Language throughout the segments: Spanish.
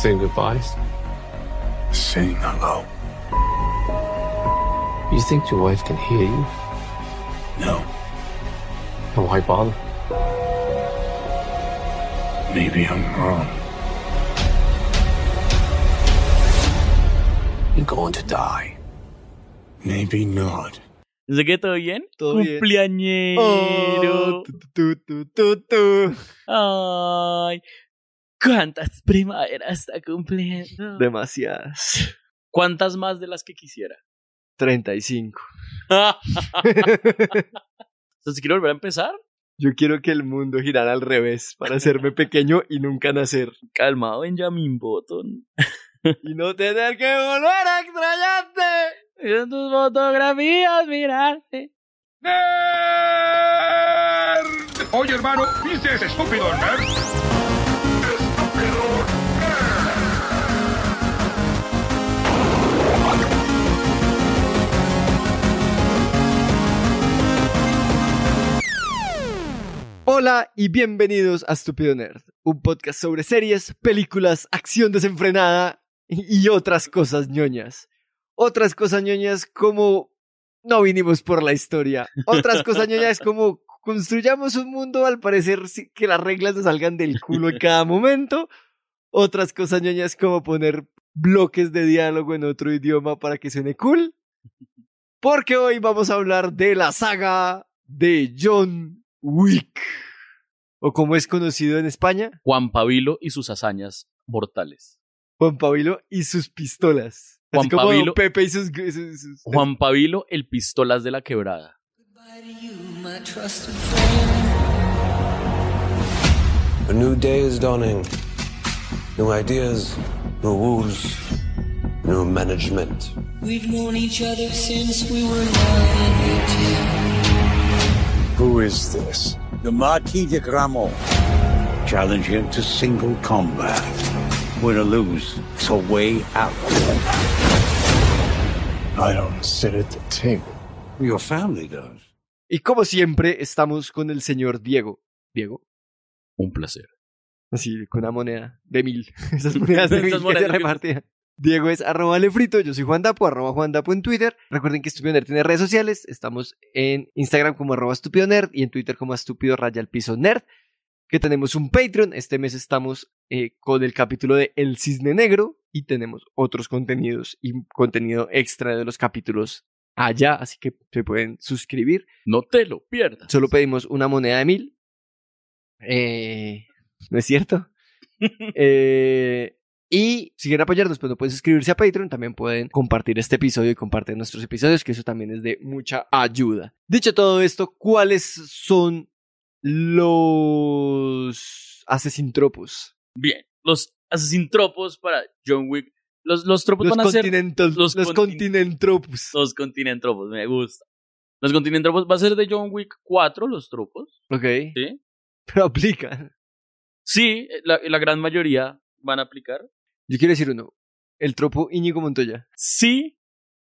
Saying goodbyes? Saying hello. You think your wife can hear you? No. Then why bother? Maybe I'm wrong. You're going to die. Maybe not. Así que todo bien. ¿Todo Cumpleañero. Bien. Oh, tu, tu, tu, Ay. ¿Cuántas primaveras está cumpliendo? Demasiadas. ¿Cuántas más de las que quisiera? 35. Entonces, ¿quiero volver a empezar? Yo quiero que el mundo girara al revés para hacerme pequeño y nunca nacer. Calmado, Benjamin Button. y no tener que volver a extrañarte. Y en tus fotografías mirarte. Oye, hermano, ¿viste estúpido nerd? Hola y bienvenidos a Stupido Nerd, un podcast sobre series, películas, acción desenfrenada y otras cosas ñoñas. Otras cosas ñoñas como no vinimos por la historia. Otras cosas ñoñas como construyamos un mundo al parecer que las reglas nos salgan del culo en cada momento. Otras cosas ñoñas como poner bloques de diálogo en otro idioma para que suene cool. Porque hoy vamos a hablar de la saga de John Wick, o como es conocido en España, Juan Pabilo y sus hazañas mortales. Juan Pabilo y sus pistolas. Juan Así Pabilo, Pepe y sus, Juan Pabilo, el pistolas de la quebrada. A new day is dawning. New ideas, new rules, new management. We've known each other since we were nine and Who is this? The Marquis de Gramont. Challenge him to single combat. Win or lose, it's a way out. I don't sit at the table. Your family does. Y como siempre, estamos con el señor Diego. ¿Diego? Un placer. Así, con una moneda de mil. Esas monedas de mil monedas que se repartían. Diego es arroba lefrito, yo soy Juan Dapo, arroba Juan Dapo en Twitter. Recuerden que Estúpido Nerd tiene redes sociales, estamos en Instagram como arroba estúpido nerd y en Twitter como estúpido raya al piso nerd, que tenemos un Patreon, este mes estamos eh, con el capítulo de El Cisne Negro y tenemos otros contenidos y contenido extra de los capítulos allá, así que se pueden suscribir. No te lo pierdas. Solo pedimos una moneda de mil. Eh, ¿No es cierto? eh, y si quieren apoyarnos, pues no pueden suscribirse a Patreon, también pueden compartir este episodio y compartir nuestros episodios, que eso también es de mucha ayuda. Dicho todo esto, ¿cuáles son los asesintropos? Bien, los asesintropos para John Wick. Los, los tropos van a ser. Los, los continentropos. Los continentropos, me gusta. Los continentropos va a ser de John Wick 4, los tropos. Ok. Sí. Pero aplican. Sí, la gran mayoría van a aplicar. Yo quiero decir uno. El tropo Íñigo Montoya. Sí,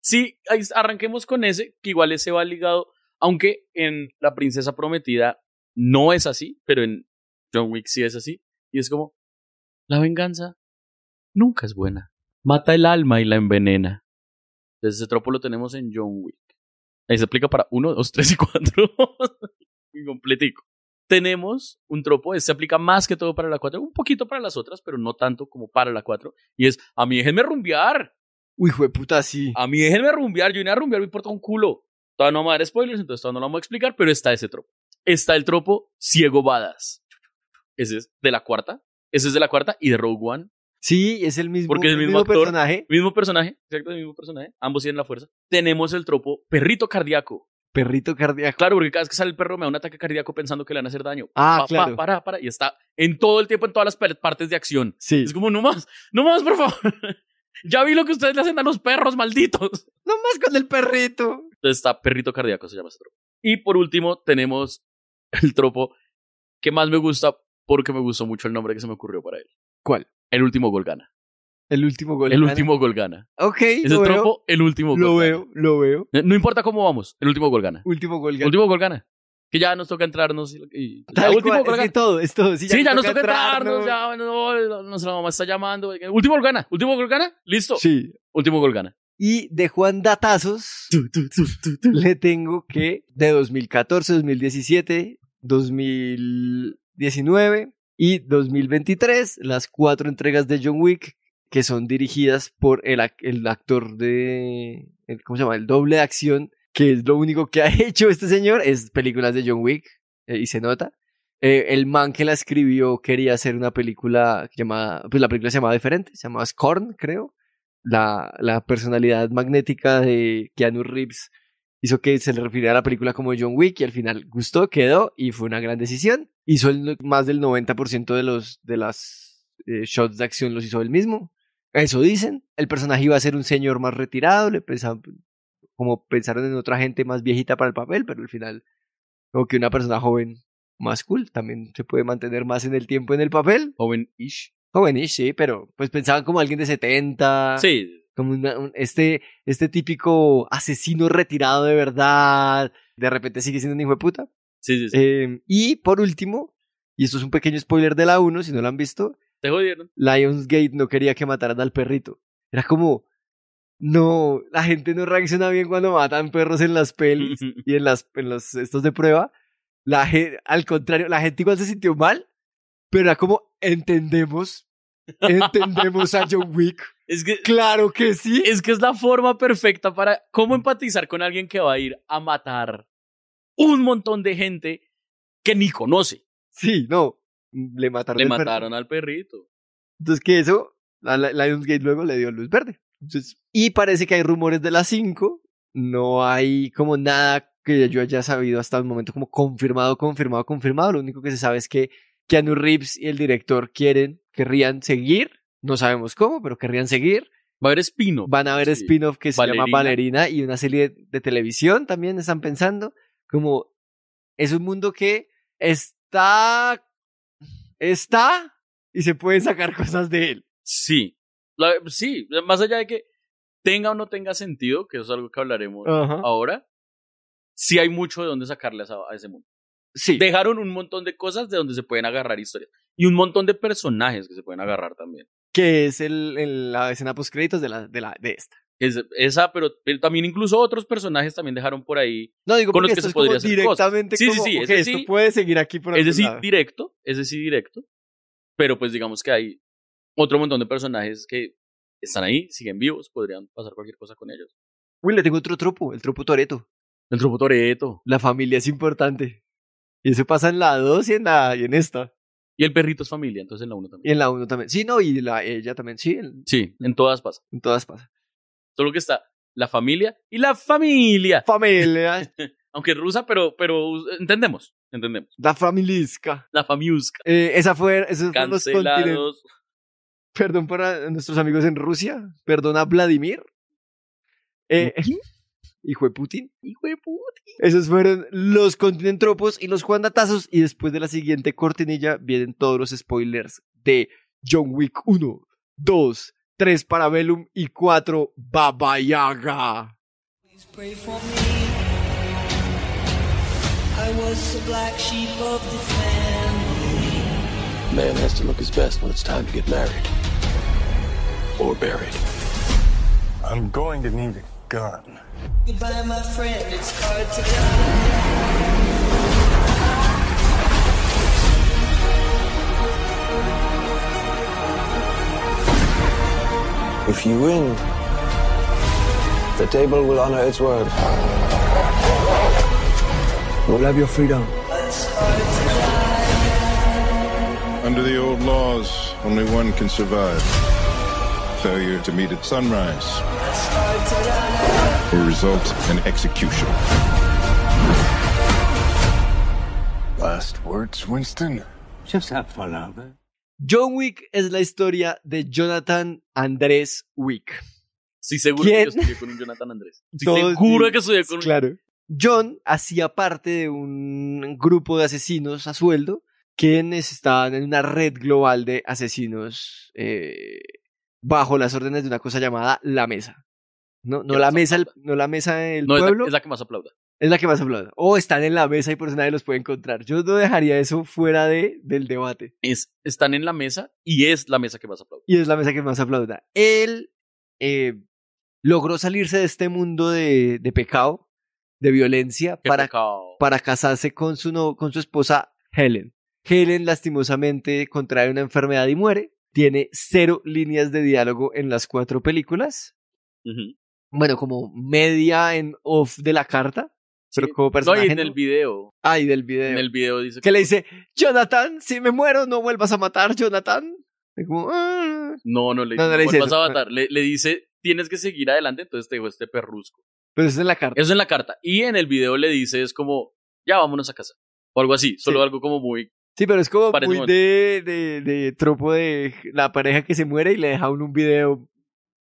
sí, arranquemos con ese, que igual ese va ligado, aunque en La Princesa Prometida no es así, pero en John Wick sí es así. Y es como, la venganza nunca es buena. Mata el alma y la envenena. Entonces ese tropo lo tenemos en John Wick. Ahí se aplica para uno, dos, tres y cuatro. Incompletico tenemos un tropo, este se aplica más que todo para la 4, un poquito para las otras, pero no tanto como para la 4, y es, a mí déjenme rumbear. Uy, de puta, sí. A mí déjenme rumbear, yo vine a rumbear, me importa un culo. Todavía no vamos a dar spoilers, entonces todavía no lo vamos a explicar, pero está ese tropo. Está el tropo Ciego Badas. Ese es de la cuarta, ese es de la cuarta y de Rogue One. Sí, es el mismo, Porque es el mismo, personaje. Mismo personaje, exacto, el mismo personaje. Ambos tienen la fuerza. Tenemos el tropo Perrito Cardíaco. Perrito cardíaco. Claro, porque cada vez que sale el perro me da un ataque cardíaco pensando que le van a hacer daño. Ah, claro. para, para. Y está en todo el tiempo, en todas las partes de acción. Sí. Es como, no más, no más, por favor. ya vi lo que ustedes le hacen a los perros, malditos. No más con el perrito. Entonces está perrito cardíaco, se llama ese tropo. Y por último, tenemos el tropo que más me gusta porque me gustó mucho el nombre que se me ocurrió para él. ¿Cuál? El último gol gana. El último gol. El último gol gana. Ok. Ese lo tropo, veo. el último gol. Lo veo, lo veo. Eh, no importa cómo vamos, el último gol gana. Último gol gana. Último gol gana. Que ya nos toca entrarnos. Y, último gol gana. Que todo, es todo. sí, ya, nos toca entrarnos, ya no, nuestra mamá está llamando. Eh, último gol gana, último gol gana, listo. Sí. Último gol gana. Y de Juan Datazos le tengo que de 2014, 2017, 2019 y 2023, las cuatro entregas de John Wick que son dirigidas por el, el actor de, ¿cómo se llama? El doble de acción, que es lo único que ha hecho este señor, es películas de John Wick, eh, y se nota. Eh, el man que la escribió quería hacer una película llamada, pues la película se llamaba diferente, se llamaba Scorn, creo. La, la personalidad magnética de Keanu Reeves hizo que se le refiriera a la película como John Wick y al final gustó, quedó y fue una gran decisión. Hizo más del 90% de, los, de las eh, shots de acción los hizo él mismo. Eso dicen. El personaje iba a ser un señor más retirado, le pensaban, como pensaron en otra gente más viejita para el papel, pero al final, como que una persona joven más cool también se puede mantener más en el tiempo en el papel. Joven-ish. Joven-ish, sí, pero pues pensaban como alguien de 70. Sí. Como este, este típico asesino retirado de verdad. De repente sigue siendo un hijo de puta. Sí, sí, sí. Eh, y por último, y esto es un pequeño spoiler de la 1, si no lo han visto, te jodieron. Lionsgate no quería que mataran al perrito. Era como, no, la gente no reacciona bien cuando matan perros en las pelis y en las en los estos de prueba. La al contrario, la gente igual se sintió mal, pero era como entendemos, entendemos a John Wick. Es claro que sí. Es que es la forma perfecta para cómo empatizar con alguien que va a ir a matar un montón de gente que ni conoce. Sí, no le mataron, le al, mataron al perrito. Entonces que eso, a Lionsgate luego le dio luz verde. y parece que hay rumores de las 5, no hay como nada que yo haya sabido hasta el momento como confirmado, confirmado, confirmado. Lo único que se sabe es que Keanu Reeves y el director quieren, querrían seguir, no sabemos cómo, pero querrían seguir. Va a haber spin-off. Van a haber spin-off que se llama Valerina y una serie de, televisión también están pensando. Como es un mundo que está está y se pueden sacar cosas de él. Sí, sí, más allá de que tenga o no tenga sentido, que eso es algo que hablaremos ahora, sí hay mucho de dónde sacarle a, ese mundo. Sí. Dejaron un montón de cosas de donde se pueden agarrar historias. Y un montón de personajes que se pueden agarrar también. Que es el, la escena post créditos de, la, de, la, de esta. Es, esa, pero, también incluso otros personajes también dejaron por ahí no, digo, con los que se podría hacer directamente cosas. Sí, esto puede seguir aquí por Es decir, directo, es decir, directo. Pero pues digamos que hay otro montón de personajes que están ahí, siguen vivos, podrían pasar cualquier cosa con ellos. Uy, le tengo otro tropo, el tropo Toreto. El tropo Toreto. La familia es importante. Y eso pasa en la 2 y en la y en esta. Y el perrito es familia, entonces en la 1 también. en la 1 también. Sí, no, y la, ella también, sí. sí, en todas pasa. En todas pasa lo que está la familia y la familia. Familia. Aunque rusa, pero, pero entendemos. Entendemos. La familisca. La famiusca. Eh, esa fue, esos Fueron los Perdón para nuestros amigos en Rusia. Perdón a Vladimir. Eh, Hijo de Putin. Hijo de Putin. Esos fueron los continentropos y los juandatazos. Y después de la siguiente cortinilla vienen todos los spoilers de John Wick 1, 2, 3 para Velum y 4 Baba Yaga. I was the black sheep of the family. Man has to look his best when it's time to get married. Or buried. I'm going to need a gun. Goodbye, my friend. It's hard to die. If you win, the table will honor its word. You will have your freedom. Under the old laws, only one can survive. Failure to meet at sunrise will result in execution. Last words, Winston? Just have fun out there. John Wick es la historia de Jonathan Andrés Wick. Sí, seguro que yo con un Jonathan Andrés. Sí, seguro que estudié con un. Claro. John hacía parte de un grupo de asesinos a sueldo quienes estaban en una red global de asesinos eh, bajo las órdenes de una cosa llamada la mesa. No, no la mesa, el, no la mesa del pueblo. es la que más aplauda. Es la que más aplaude. O están en la mesa y por eso nadie los puede encontrar. Yo no dejaría eso fuera de, del debate. Es, están en la mesa y es la mesa que más aplaude. Y es la mesa que más aplauda. Él eh, logró salirse de este mundo de, pecado, de violencia, para, para casarse con su, no, con su esposa Helen. Helen lastimosamente contrae una enfermedad y muere. Tiene cero líneas de diálogo en las cuatro películas. Bueno, como media en off de la carta pero como personaje. No, y en el video. ay ah, del video. En el video dice. Que le dice, Jonathan, si me muero, no vuelvas a matar, Jonathan. Y como, ah". No, no le dice, no, le dice a matar. Le, dice, tienes que seguir adelante, entonces te dijo este perrusco. Pero eso es en la carta. Eso es en la carta. Y en el video le dice, es como, ya vámonos a casa. O algo así, solo algo como muy Sí, pero es como muy de, de, de, tropo de la pareja que se muere y le deja un, un video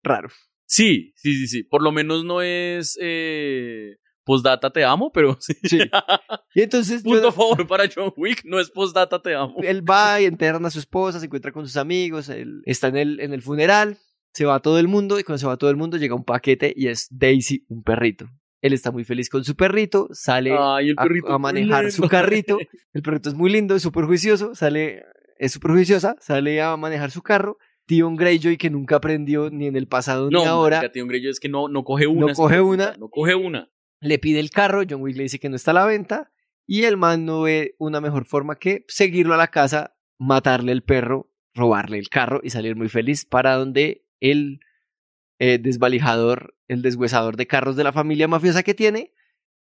raro. Sí, sí, sí, sí. Por lo menos no es eh, postdata te amo, pero sí. Y entonces. Punto favor para John Wick, no es postdata te amo. Él va y enterran a su esposa, se encuentra con sus amigos, él está en el, en el funeral, se va a todo el mundo y cuando se va todo el mundo llega un paquete y es Daisy, un perrito. Él está muy feliz con su perrito, sale a, manejar su carrito. El perrito es muy lindo, es súper juicioso, sale, es súper juiciosa, sale a manejar su carro. Tion Greyjoy que nunca aprendió ni en el pasado ni ahora. No, Tion Greyjoy es que no, no coge una. No coge una. No coge una le pide el carro, John Wick le dice que no está a la venta y el man no ve una mejor forma que seguirlo a la casa, matarle el perro, robarle el carro y salir muy feliz para donde el eh, desvalijador, el deshuesador de carros de la familia mafiosa que tiene,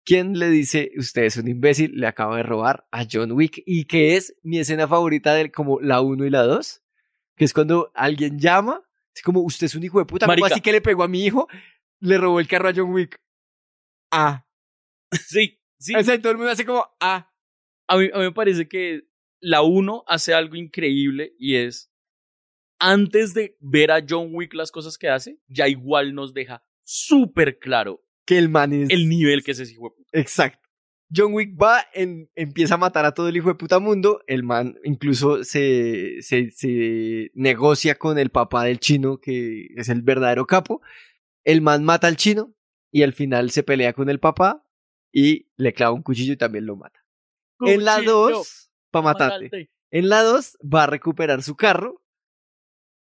quien le dice, usted es un imbécil, le acaba de robar a John Wick y que es mi escena favorita de como la 1 y la 2, que es cuando alguien llama, es como usted es un hijo de puta, así que le pegó a mi hijo, le robó el carro a John Wick ah. Sí, sí. Exacto, todo el mundo hace como ah. A mí, a mí me parece que la uno hace algo increíble y es antes de ver a John Wick las cosas que hace, ya igual nos deja súper claro que el man es el nivel que es ese hijo de puta. Exacto. John Wick va, en, empieza a matar a todo el hijo de puta mundo. El man incluso se, se, se negocia con el papá del chino, que es el verdadero capo. El man mata al chino, y al final se pelea con el papá y le clava un cuchillo y también lo mata. en la 2, para matarte. En la 2 va a recuperar su carro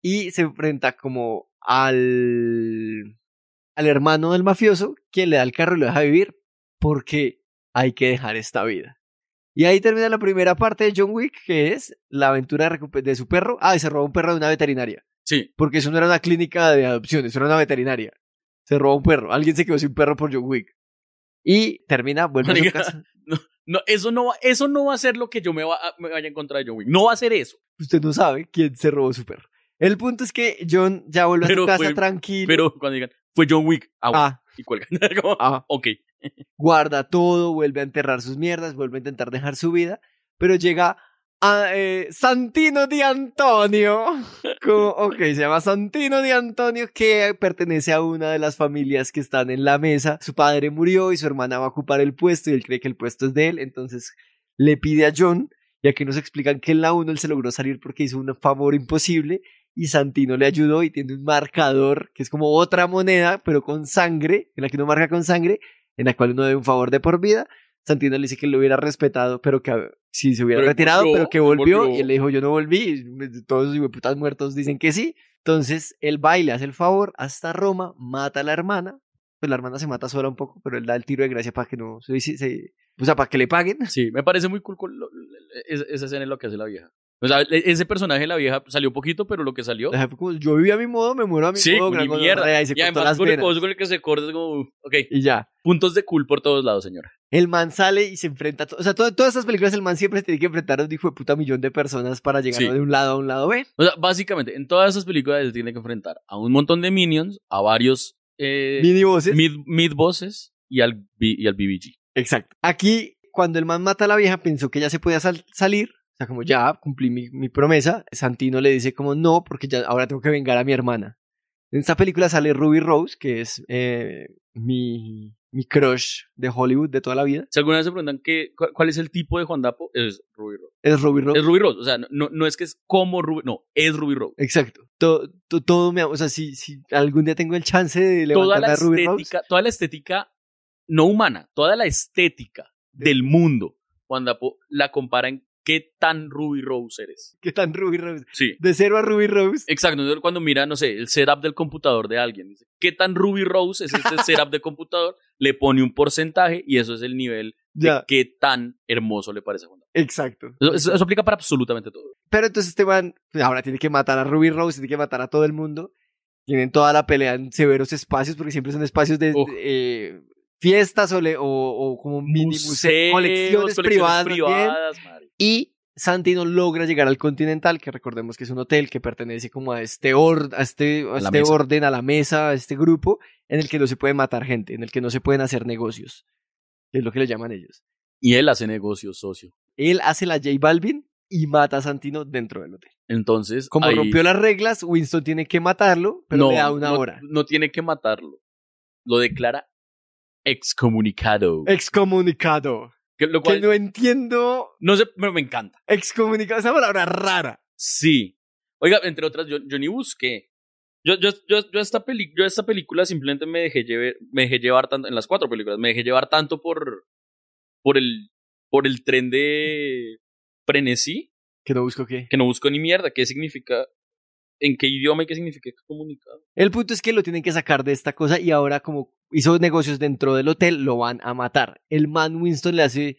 y se enfrenta como al al hermano del mafioso, quien le da el carro y lo deja vivir porque hay que dejar esta vida. Y ahí termina la primera parte de John Wick, que es la aventura de, su perro. Ah, y se robó un perro de una veterinaria. Sí. Porque eso no era una clínica de adopción, eso era una veterinaria se robó un perro. Alguien se quedó sin perro por John Wick. Y termina, vuelve a su casa. No, no, eso, no va, eso no va a ser lo que yo me, vaya a encontrar de John Wick. No va a ser eso. Usted no sabe quién se robó su perro. El punto es que John ya vuelve a su casa tranquilo. Pero cuando digan, fue John Wick. Ah, ah. y cuelgan ah. ok. Guarda todo, vuelve a enterrar sus mierdas, vuelve a intentar dejar su vida. Pero llega a, ah, eh, Santino Di Antonio ok, se llama Santino de Antonio, que pertenece a una de las familias que están en la mesa. Su padre murió y su hermana va a ocupar el puesto y él cree que el puesto es de él. Entonces le pide a John, y aquí nos explican que en la 1 él se logró salir porque hizo un favor imposible y Santino le ayudó y tiene un marcador que es como otra moneda, pero con sangre, en la que uno marca con sangre, en la cual uno debe un favor de por vida. Santino le dice que lo hubiera respetado, pero que si se hubiera retirado, pero que volvió, Y él le dijo, yo no volví. todos los putas muertos dicen que sí. Entonces él va y le hace el favor hasta Roma, mata a la hermana. Pues la hermana se mata sola un poco, pero él da el tiro de gracia para que no se, se o sea, para que le paguen. Sí, me parece muy cool, esa escena es lo que hace la vieja. O sea, e-, ese personaje la vieja salió poquito, pero lo que salió. yo viví a mi modo, me muero a mi modo. mi mierda. ya y, con, el, que se corta como, ok. Y ya. Puntos de cool por todos lados, señora. El man sale y se enfrenta. o sea, todas, todas estas películas, el man siempre se tiene que enfrentar a un hijo de puta millón de personas para llegar de un lado a un lado B. O sea, básicamente, en todas esas películas se tiene que enfrentar a un montón de minions, a varios. Eh, Mid, mid bosses y al, y al BBG. Exacto. Aquí, cuando el man mata a la vieja, pensó que ya se podía salir sea, como ya cumplí mi, promesa, Santino le dice como no, porque ya ahora tengo que vengar a mi hermana. En esta película sale Ruby Rose, que es eh, mi, mi crush de Hollywood de toda la vida. Si alguna vez se preguntan qué cuál es el tipo de Juan Dapo, es Ruby Rose. Es Ruby Rose. Es Ruby Rose. O sea, no, no es que es como Ruby, no, es Ruby Rose. Exacto. Todo, todo, me. O sea, si, si algún día tengo el chance de levantar la a Ruby estética, Rose. Toda la estética no humana, toda la estética del mundo, Juan Dapo la compara en qué tan Ruby Rose eres. ¿Qué tan Ruby Rose? Sí. De cero a Ruby Rose. Exacto. Cuando mira, no sé, el setup del computador de alguien, dice, ¿qué tan Ruby Rose es este setup de computador? Le pone un porcentaje y eso es el nivel de qué tan hermoso le parece a Juan. Exacto. Eso, aplica para absolutamente todo. Pero entonces este man pues, ahora tiene que matar a Ruby Rose, tiene que matar a todo el mundo. Tienen toda la pelea en severos espacios, porque siempre son espacios de, fiestas o, como mini museos, colecciones, privadas. Y Santino logra llegar al Continental, que recordemos que es un hotel que pertenece como a este, a este, este orden, a la mesa, a este grupo, en el que no se puede matar gente, en el que no se pueden hacer negocios, es lo que le llaman ellos. Y él hace negocios, socio. Él hace la J Balvin y mata a Santino dentro del hotel. Entonces, como rompió las reglas, Winston tiene que matarlo, pero le da una hora. No tiene que matarlo. Lo declara Excomunicado. Excomunicado. Que, lo cual, no entiendo. No sé, pero me encanta. Excomunicado, esa palabra rara. Sí. Oiga, entre otras, yo, ni busqué. Yo, yo, yo, esta peli esta película simplemente me dejé, llevar, me dejé llevar tanto, en las cuatro películas, me dejé llevar tanto por, por, el, por el tren de frenesí. Que no busco qué. Que no busco ni mierda. ¿Qué significa en qué idioma y qué significa comunicado. El punto es que lo tienen que sacar de esta cosa y ahora como hizo negocios dentro del hotel, lo van a matar. El man Winston le hace,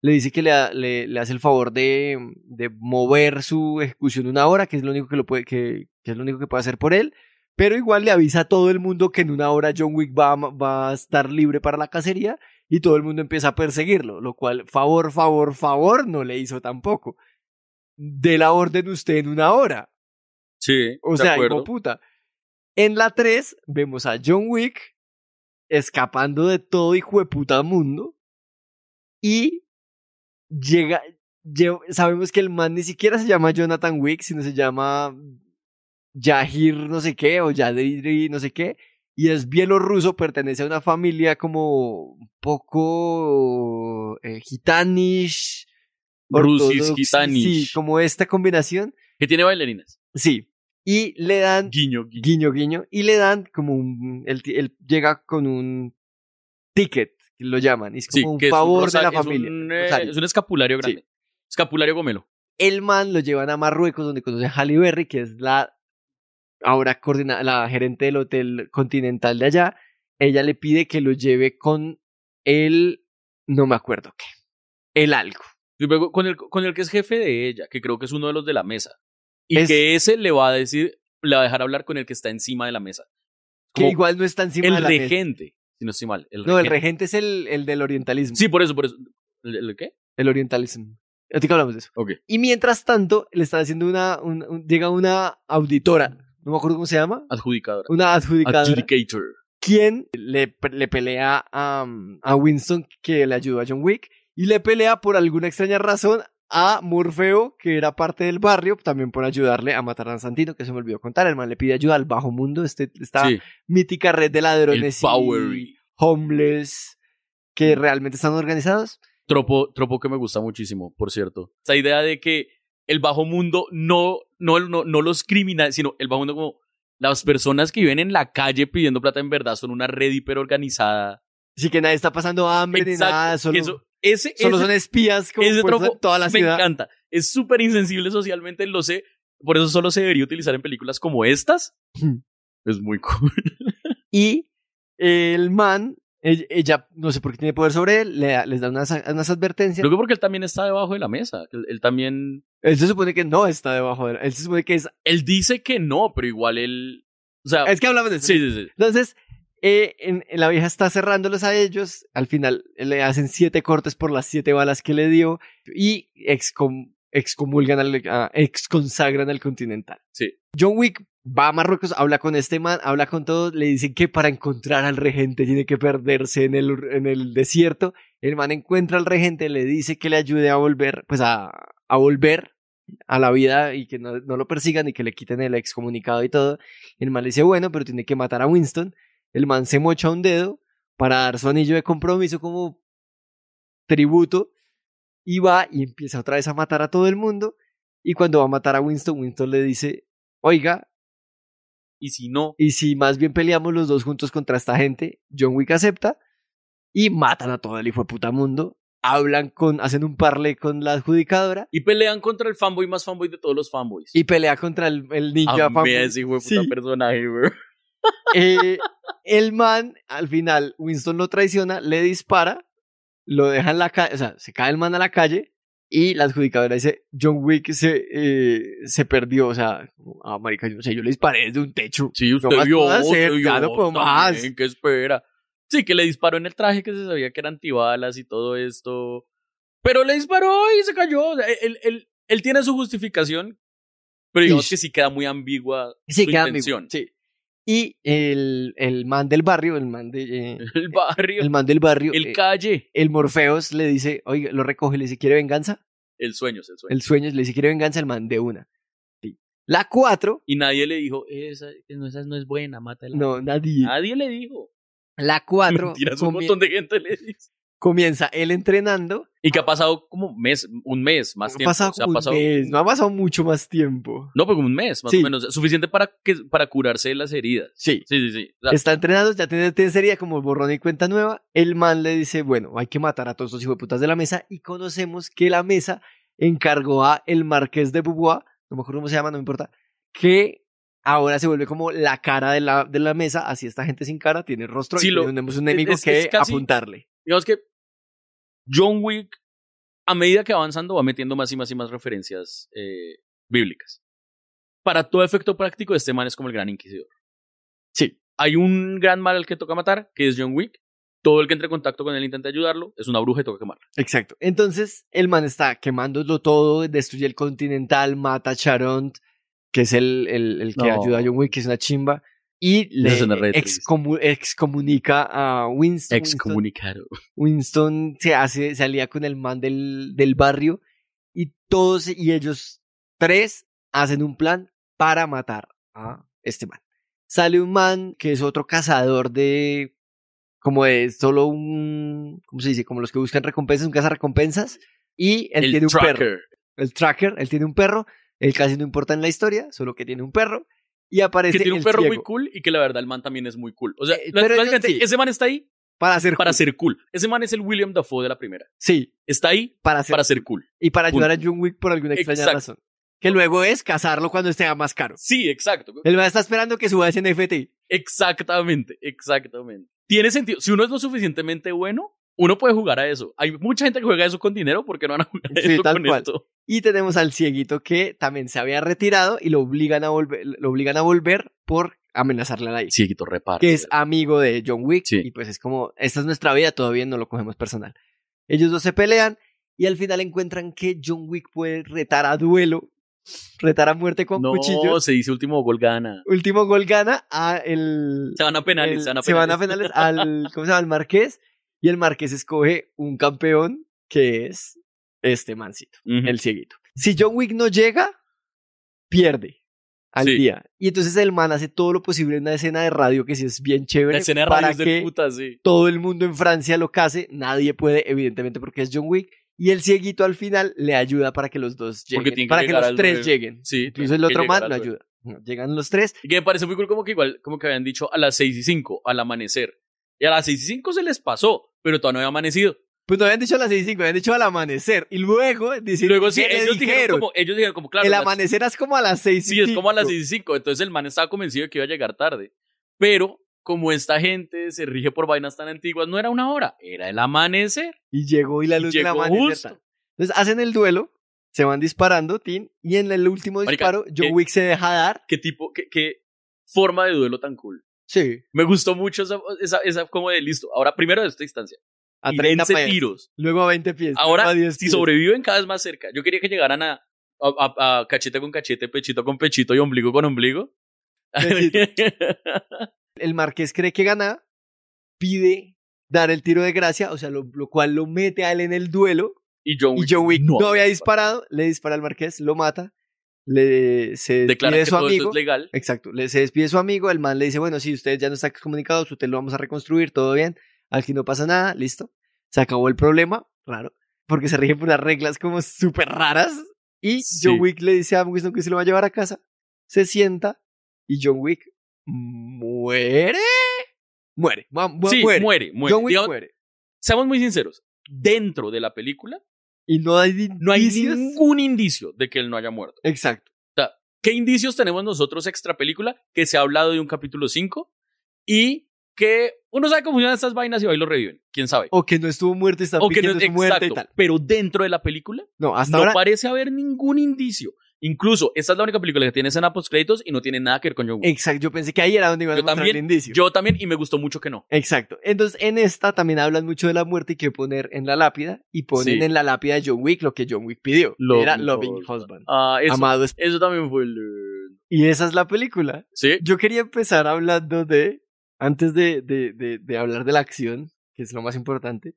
le dice que le, hace el favor de, de, mover su ejecución una hora, que es lo único que, lo puede, que, es lo único que puede hacer por él. Pero igual le avisa a todo el mundo que en una hora John Wick va, va a estar libre para la cacería y todo el mundo empieza a perseguirlo, lo cual, favor, favor, favor, no le hizo tampoco. De la orden usted en una hora Sí. O sea, puta. En la 3 vemos a John Wick escapando de todo hijo de puta mundo y llega, sabemos que el man ni siquiera se llama Jonathan Wick, sino se llama Yahir no sé qué o Yadiri no sé qué y es bielorruso, pertenece a una familia como un poco eh, gitanish, rusis gitanish, sí, como esta combinación que tiene bailarinas. Sí, y le dan... Guiño, guiño. Guiño, y le dan como un... Él, llega con un ticket, que lo llaman. Y es como un favor de la familia. es un escapulario grande. Escapulario gomelo. El man lo llevan a Marruecos, donde conoce a Halle Berry, que es la ahora coordina, la gerente del hotel continental de allá. Ella le pide que lo lleve con el, no me acuerdo qué, el algo. Y luego con el, con el que es jefe de ella, que creo que es uno de los de la mesa y que ese le va a decir, le va a dejar hablar con el que está encima de la mesa. que igual no está encima de la mesa. El regente, si no estoy mal. El no, el regente es el, del orientalismo. Sí, por eso, por eso. ¿El, qué? El orientalismo. A ti que hablamos de eso. Ok. Y mientras tanto, le está haciendo una, llega una auditora, no me acuerdo cómo se llama. Adjudicadora. Una adjudicadora. Adjudicator. Quien le, pelea a, mm, a Winston que le ayudó a John Wick y le pelea por alguna extraña razón a Murfeo, que era parte del barrio, también por ayudarle a matar a Santino, que se me olvidó contar. El man le pide ayuda al bajo mundo, este, esta mítica red de ladrones y homeless que realmente están organizados. Tropo, tropo que me gusta muchísimo, por cierto. Esa idea de que el bajo mundo no, no, no, los criminales, sino el bajo mundo como las personas que viven en la calle pidiendo plata en verdad son una red hiper organizada. Así que nadie está pasando hambre ni nada, solo... Eso, Solo son espías como ese toda la Me encanta. Es súper insensible socialmente, lo sé. Por eso solo se debería utilizar en películas como estas. Hmm. es muy cool. y el man, ella, no sé por qué tiene poder sobre él, le, les da unas, unas advertencias. Creo que porque él también está debajo de la mesa. Él, también. Él se supone que no está debajo de la Él se supone que es. Él dice que no, pero igual él. O sea, es que hablamos de eso. Sí, sí, sí. Entonces, eh, en, la vieja está cerrándolos a ellos. Al final le hacen siete cortes por las siete balas que le dio y excomulgan, al, exconsagran al continental. Sí. John Wick va a Marruecos, habla con este man, habla con todos, le dicen que para encontrar al regente tiene que perderse en el, en el desierto. El man encuentra al regente, le dice que le ayude a volver, pues a, a volver a la vida y que no, no, lo persigan y que le quiten el excomunicado y todo. El man le dice, bueno, pero tiene que matar a Winston el man se mocha un dedo para dar su anillo de compromiso como tributo y va y empieza otra vez a matar a todo el mundo y cuando va a matar a Winston, Winston le dice, oiga, y si no, y si más bien peleamos los dos juntos contra esta gente, John Wick acepta y matan a todo el hijo de puta mundo. Hablan con, hacen un parle con la adjudicadora. Y pelean contra el fanboy más fanboy de todos los fanboys. Y pelea contra el, niño ninja fanboy. ese hijo de puta personaje, eh, el man, al final, Winston lo traiciona, le dispara, lo deja en la calle, o sea, se cae el man a la calle y la adjudicadora dice, John Wick se, eh, se perdió, o sea, ah, marica, yo sé, yo le disparé desde un techo. Sí, usted vio, usted ¿Qué espera? Sí, que le disparó en el traje que se sabía que eran antibalas y todo esto, pero le disparó y se cayó, o sea, él, tiene su justificación, pero yo Ish. que sí queda muy ambigua sí, su queda intención. sí. Y el, el man del barrio, el man eh, el barrio, el man del barrio, el eh, calle, el Morfeos le dice, oiga, lo recoge, le dice, ¿quiere venganza? El sueño, es el sueño. El sueño, le dice, ¿quiere venganza? El man de una. La cuatro. Y nadie le dijo, esa, no es buena, mátala. No, nadie. Nadie le dijo. La cuatro. tiras un montón de gente le dice comienza él entrenando. Y que ha pasado como mes, un mes más tiempo. pasado, un mes, no ha pasado mucho más tiempo. No, pero pues como un mes, más o menos. Suficiente para, que, para curarse las heridas. Sí. Sí, sí, Está entrenado, ya tiene, tiene como borrón y cuenta nueva. El man le dice, bueno, hay que matar a todos los hijos de putas de la mesa. Y conocemos que la mesa encargó a el marqués de bubuá no me acuerdo cómo se llama, no me importa, que ahora se vuelve como la cara de la, de la mesa. Así esta gente sin cara tiene rostro y lo, tenemos un enemigo que apuntarle. Digamos que John Wick, a medida que avanzando, va metiendo más y más y más referencias eh, bíblicas. Para todo efecto práctico, este man es como el gran inquisidor. Sí, hay un gran mal al que toca matar, que es John Wick. Todo el que entre en contacto con él intenta ayudarlo, es una bruja y toca quemarla. Exacto. Entonces, el man está quemándolo todo, destruye el continental, mata a Charon que es el, el, que ayuda a John Wick, que es una chimba y le excomunica a Winston. Excomunicado. Winston se hace, se con el man del, del barrio y todos y ellos tres hacen un plan para matar a este man. Sale un man que es otro cazador de como de solo un ¿cómo se dice? como los que buscan recompensas, un cazarrecompensas y él tiene un tracker. perro. El tracker, él tiene un perro, él casi no importa en la historia, solo que tiene un perro y aparece. Que tiene un perro muy cool y que la verdad el man también es muy cool. O sea, eh, ese man está ahí para ser para cool. ser cool. Ese man es el William Dafoe de la primera. Sí. Está ahí para ser, para ser cool. Y para ayudar a John Wick por alguna extraña razón. Que luego es casarlo cuando esté más caro. Sí, exacto. El man está esperando que suba ese NFT. Exactamente, exactamente. Tiene sentido. Si uno es lo suficientemente bueno, uno puede jugar a eso. Hay mucha gente que juega eso con dinero porque no van a jugar sí, con cual. esto. Y tenemos al cieguito que también se había retirado y lo obligan a volver, lo obligan a volver por amenazarle a la hija. Cieguito reparte. Que es amigo de John Wick. Y pues es como, esta es nuestra vida, todavía no lo cogemos personal. Ellos dos se pelean y al final encuentran que John Wick puede retar a duelo retar a muerte con cuchillo. No, se dice último gol gana. Último gol gana a Se van a penales, el, se van a penales. Se van a penales al. ¿Cómo se llama? Al Marqués. Y el Marqués escoge un campeón que es este mancito, el cieguito. Si John Wick no llega, pierde al día. Y entonces el man hace todo lo posible en una escena de radio que sí es bien chévere. escena de radio para es puta, sí. Todo el mundo en Francia lo case, nadie puede, evidentemente, porque es John Wick. Y el cieguito al final le ayuda para que los dos lleguen. para que, los tres lleguen. Sí, entonces el otro man lo ayuda. Llegan los tres. Y que me parece muy cool como que igual, como que habían dicho a las 6 y 5, al amanecer. Y a las 6 y 5 se les pasó pero todavía no había amanecido. Pues no habían dicho a las 6 y 5, habían dicho al amanecer. Y luego dicen Luego sí, ellos dijeron, como, ellos dijeron como, claro. El amanecer es como a las 6 y Sí, es como a las 6 y 5. Entonces el man estaba convencido de que iba a llegar tarde. Pero como esta gente se rige por vainas tan antiguas, no era una hora, era el amanecer. Y llegó y la luz y del Entonces hacen el duelo, se van disparando, Tim. y en el último disparo, Joe Wick se deja dar. ¿Qué tipo, qué forma de duelo tan cool? Sí. Me gustó mucho esa, esa, como de listo. Ahora primero de esta distancia. A 30 pies, tiros. Luego a 20 pies. Ahora, a 10 sobreviven cada vez más cerca. Yo quería que llegaran a, cachete con cachete, pechito con pechito y ombligo con ombligo. el marqués cree que gana, pide dar el tiro de gracia, o sea, lo, cual lo mete a él en el duelo. Y John Wick, no, había disparado, le dispara al marqués, lo mata le, se Declara su amigo. es legal. Exacto, le, se despide su amigo, el man le dice, bueno, si usted ya no está comunicado, su lo vamos a reconstruir, todo bien, aquí no pasa nada, listo. Se acabó el problema, raro, porque se rigen por unas reglas como súper raras. Y John Wick le dice a Winston que se lo va a llevar a casa. Se sienta y John Wick muere. Muere, muere. muere, John muere. Seamos muy sinceros, dentro de la película y no hay, no hay ningún indicio de que él no haya muerto. Exacto. O ¿qué indicios tenemos nosotros extra película que se ha hablado de un capítulo 5 y que uno sabe cómo funcionan estas vainas y ahí lo reviven? ¿Quién sabe? O que no estuvo muerto y está o que no, su muerte tal. Pero dentro de la película no, hasta no parece haber ningún indicio. Incluso, esta es la única película que tiene escena post créditos y no tiene nada que ver con John Wick. Exacto, yo pensé que ahí era donde iba a yo también, el indicio. Yo también, y me gustó mucho que no. Exacto. Entonces, en esta también hablan mucho de la muerte y que poner en la lápida, y ponen en la lápida de John Wick lo que John Wick pidió. Loving era Loving Husband. Ah, eso, Eso también fue... El... Y esa es la película. Sí. Yo quería empezar hablando de, antes de, de hablar de la acción, que es lo más importante,